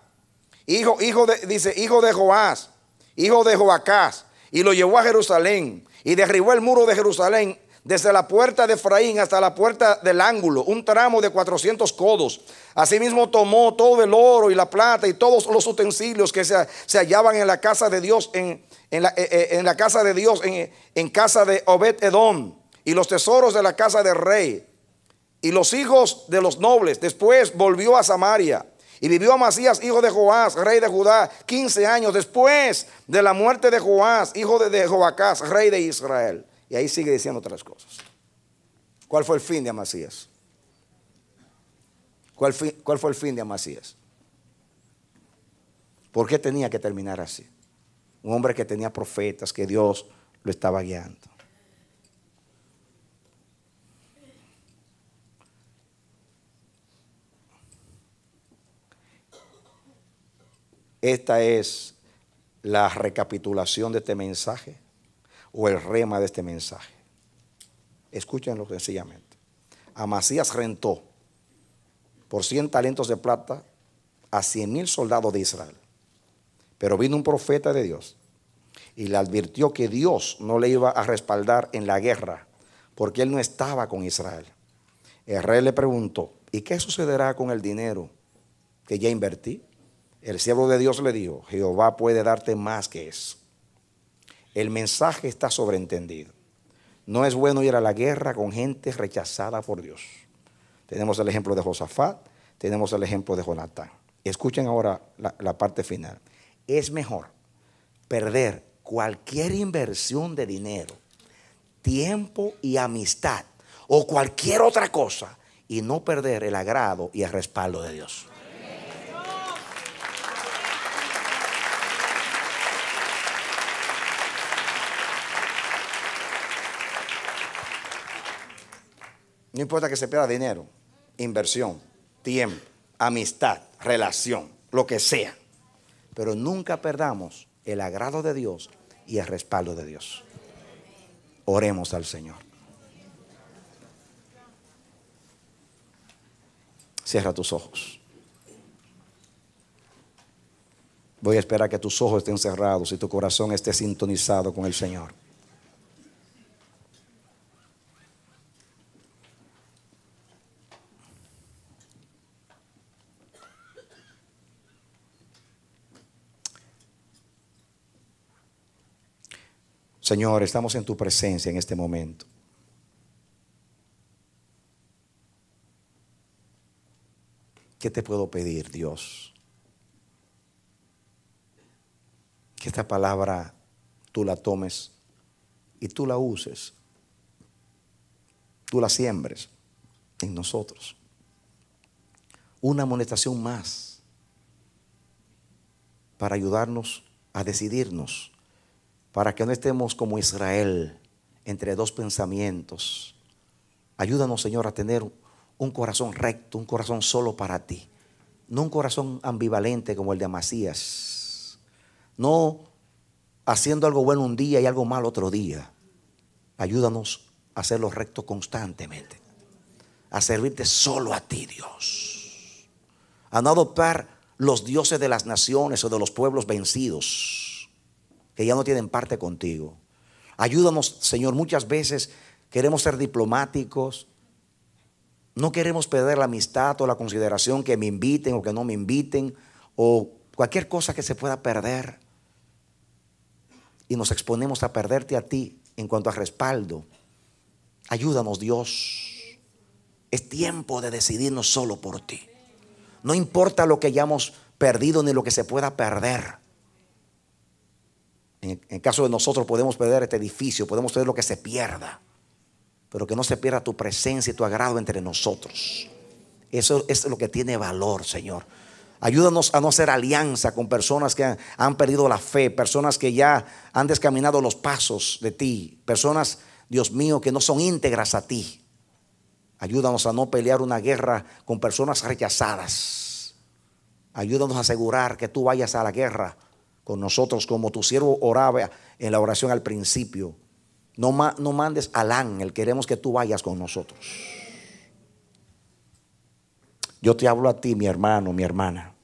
hijo, hijo de, dice, hijo de Joás, hijo de Joacás, y lo llevó a Jerusalén. Y derribó el muro de Jerusalén desde la puerta de Efraín hasta la puerta del ángulo, un tramo de 400 codos. Asimismo tomó todo el oro y la plata y todos los utensilios que se, hallaban en la casa de Dios, en, eh, eh, la, casa de Dios, en, casa de Obed Edom, y los tesoros de la casa del rey, y los hijos de los nobles. Después volvió a Samaria. Y vivió a Masías, hijo de Joás, rey de Judá, 15 años después de la muerte de Joás, hijo de, de rey de Israel. Y ahí sigue diciendo otras cosas. ¿Cuál fue el fin de Amasías? ¿Cuál, ¿Cuál, fue el fin de Amasías? ¿Por qué tenía que terminar así? Un hombre que tenía profetas, que Dios lo estaba guiando. Esta es la recapitulación de este mensaje o el rema de este mensaje. Escúchenlo sencillamente. Amasías rentó por 100 talentos de plata a 100 mil soldados de Israel. Pero vino un profeta de Dios y le advirtió que Dios no le iba a respaldar en la guerra porque él no estaba con Israel. El rey le preguntó, ¿y qué sucederá con el dinero que ya invertí? El siervo de Dios le dijo, Jehová puede darte más que eso. El mensaje está sobreentendido. No es bueno ir a la guerra con gente rechazada por Dios. Tenemos el ejemplo de Josafat, tenemos el ejemplo de Jonatán. Escuchen ahora la, la parte final. Es mejor perder cualquier inversión de dinero, tiempo y amistad o cualquier otra cosa y no perder el agrado y el respaldo de Dios. No importa que se pierda dinero, inversión, tiempo, amistad, relación, lo que sea. Pero nunca perdamos el agrado de Dios y el respaldo de Dios. Oremos al Señor. Cierra tus ojos. Voy a esperar que tus ojos estén cerrados y tu corazón esté sintonizado con el Señor. Señor, estamos en tu presencia en este momento. ¿Qué te puedo pedir, Dios? Que esta palabra tú la tomes y tú la uses, tú la siembres en nosotros. Una amonestación más para ayudarnos a decidirnos para que no estemos como Israel entre dos pensamientos. Ayúdanos, Señor, a tener un corazón recto, un corazón solo para ti. No un corazón ambivalente como el de Amasías. No haciendo algo bueno un día y algo mal otro día. Ayúdanos a hacerlo recto constantemente. A servirte solo a ti, Dios. A no adoptar los dioses de las naciones o de los pueblos vencidos que ya no tienen parte contigo. Ayúdanos, Señor, muchas veces queremos ser diplomáticos, no queremos perder la amistad o la consideración que me inviten o que no me inviten o cualquier cosa que se pueda perder. Y nos exponemos a perderte a ti en cuanto a respaldo. Ayúdanos, Dios. Es tiempo de decidirnos solo por ti. No importa lo que hayamos perdido ni lo que se pueda perder. En caso de nosotros podemos perder este edificio, podemos perder lo que se pierda, pero que no se pierda tu presencia y tu agrado entre nosotros. Eso es lo que tiene valor, Señor. Ayúdanos a no hacer alianza con personas que han, han perdido la fe, personas que ya han descaminado los pasos de ti, personas, Dios mío, que no son íntegras a ti. Ayúdanos a no pelear una guerra con personas rechazadas. Ayúdanos a asegurar que tú vayas a la guerra con nosotros, como tu siervo oraba en la oración al principio. No, no mandes al ángel, queremos que tú vayas con nosotros. Yo te hablo a ti, mi hermano, mi hermana.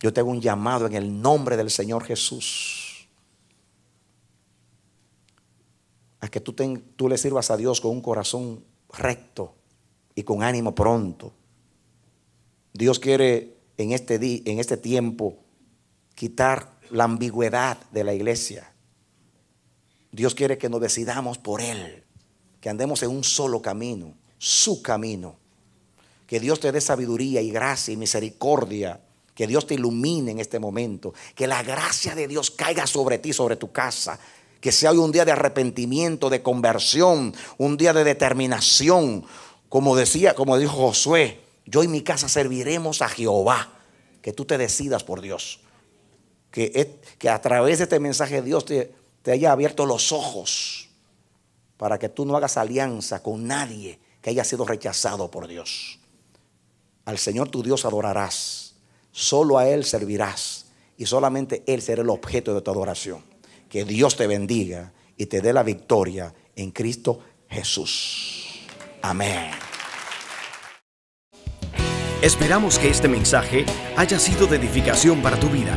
Yo tengo un llamado en el nombre del Señor Jesús. A que tú, tú le sirvas a Dios con un corazón recto y con ánimo pronto. Dios quiere en este, día, en este tiempo quitar la ambigüedad de la iglesia. Dios quiere que nos decidamos por Él, que andemos en un solo camino, su camino. Que Dios te dé sabiduría y gracia y misericordia. Que Dios te ilumine en este momento. Que la gracia de Dios caiga sobre ti, sobre tu casa. Que sea hoy un día de arrepentimiento, de conversión, un día de determinación. Como decía, como dijo Josué, yo y mi casa serviremos a Jehová. Que tú te decidas por Dios que, a través de este mensaje Dios te, te haya abierto los ojos para que tú no hagas alianza con nadie que haya sido rechazado por Dios. Al Señor tu Dios adorarás, solo a Él servirás y solamente Él será el objeto de tu adoración. Que Dios te bendiga y te dé la victoria en Cristo Jesús. Amén. Esperamos que este mensaje haya sido de edificación para tu vida.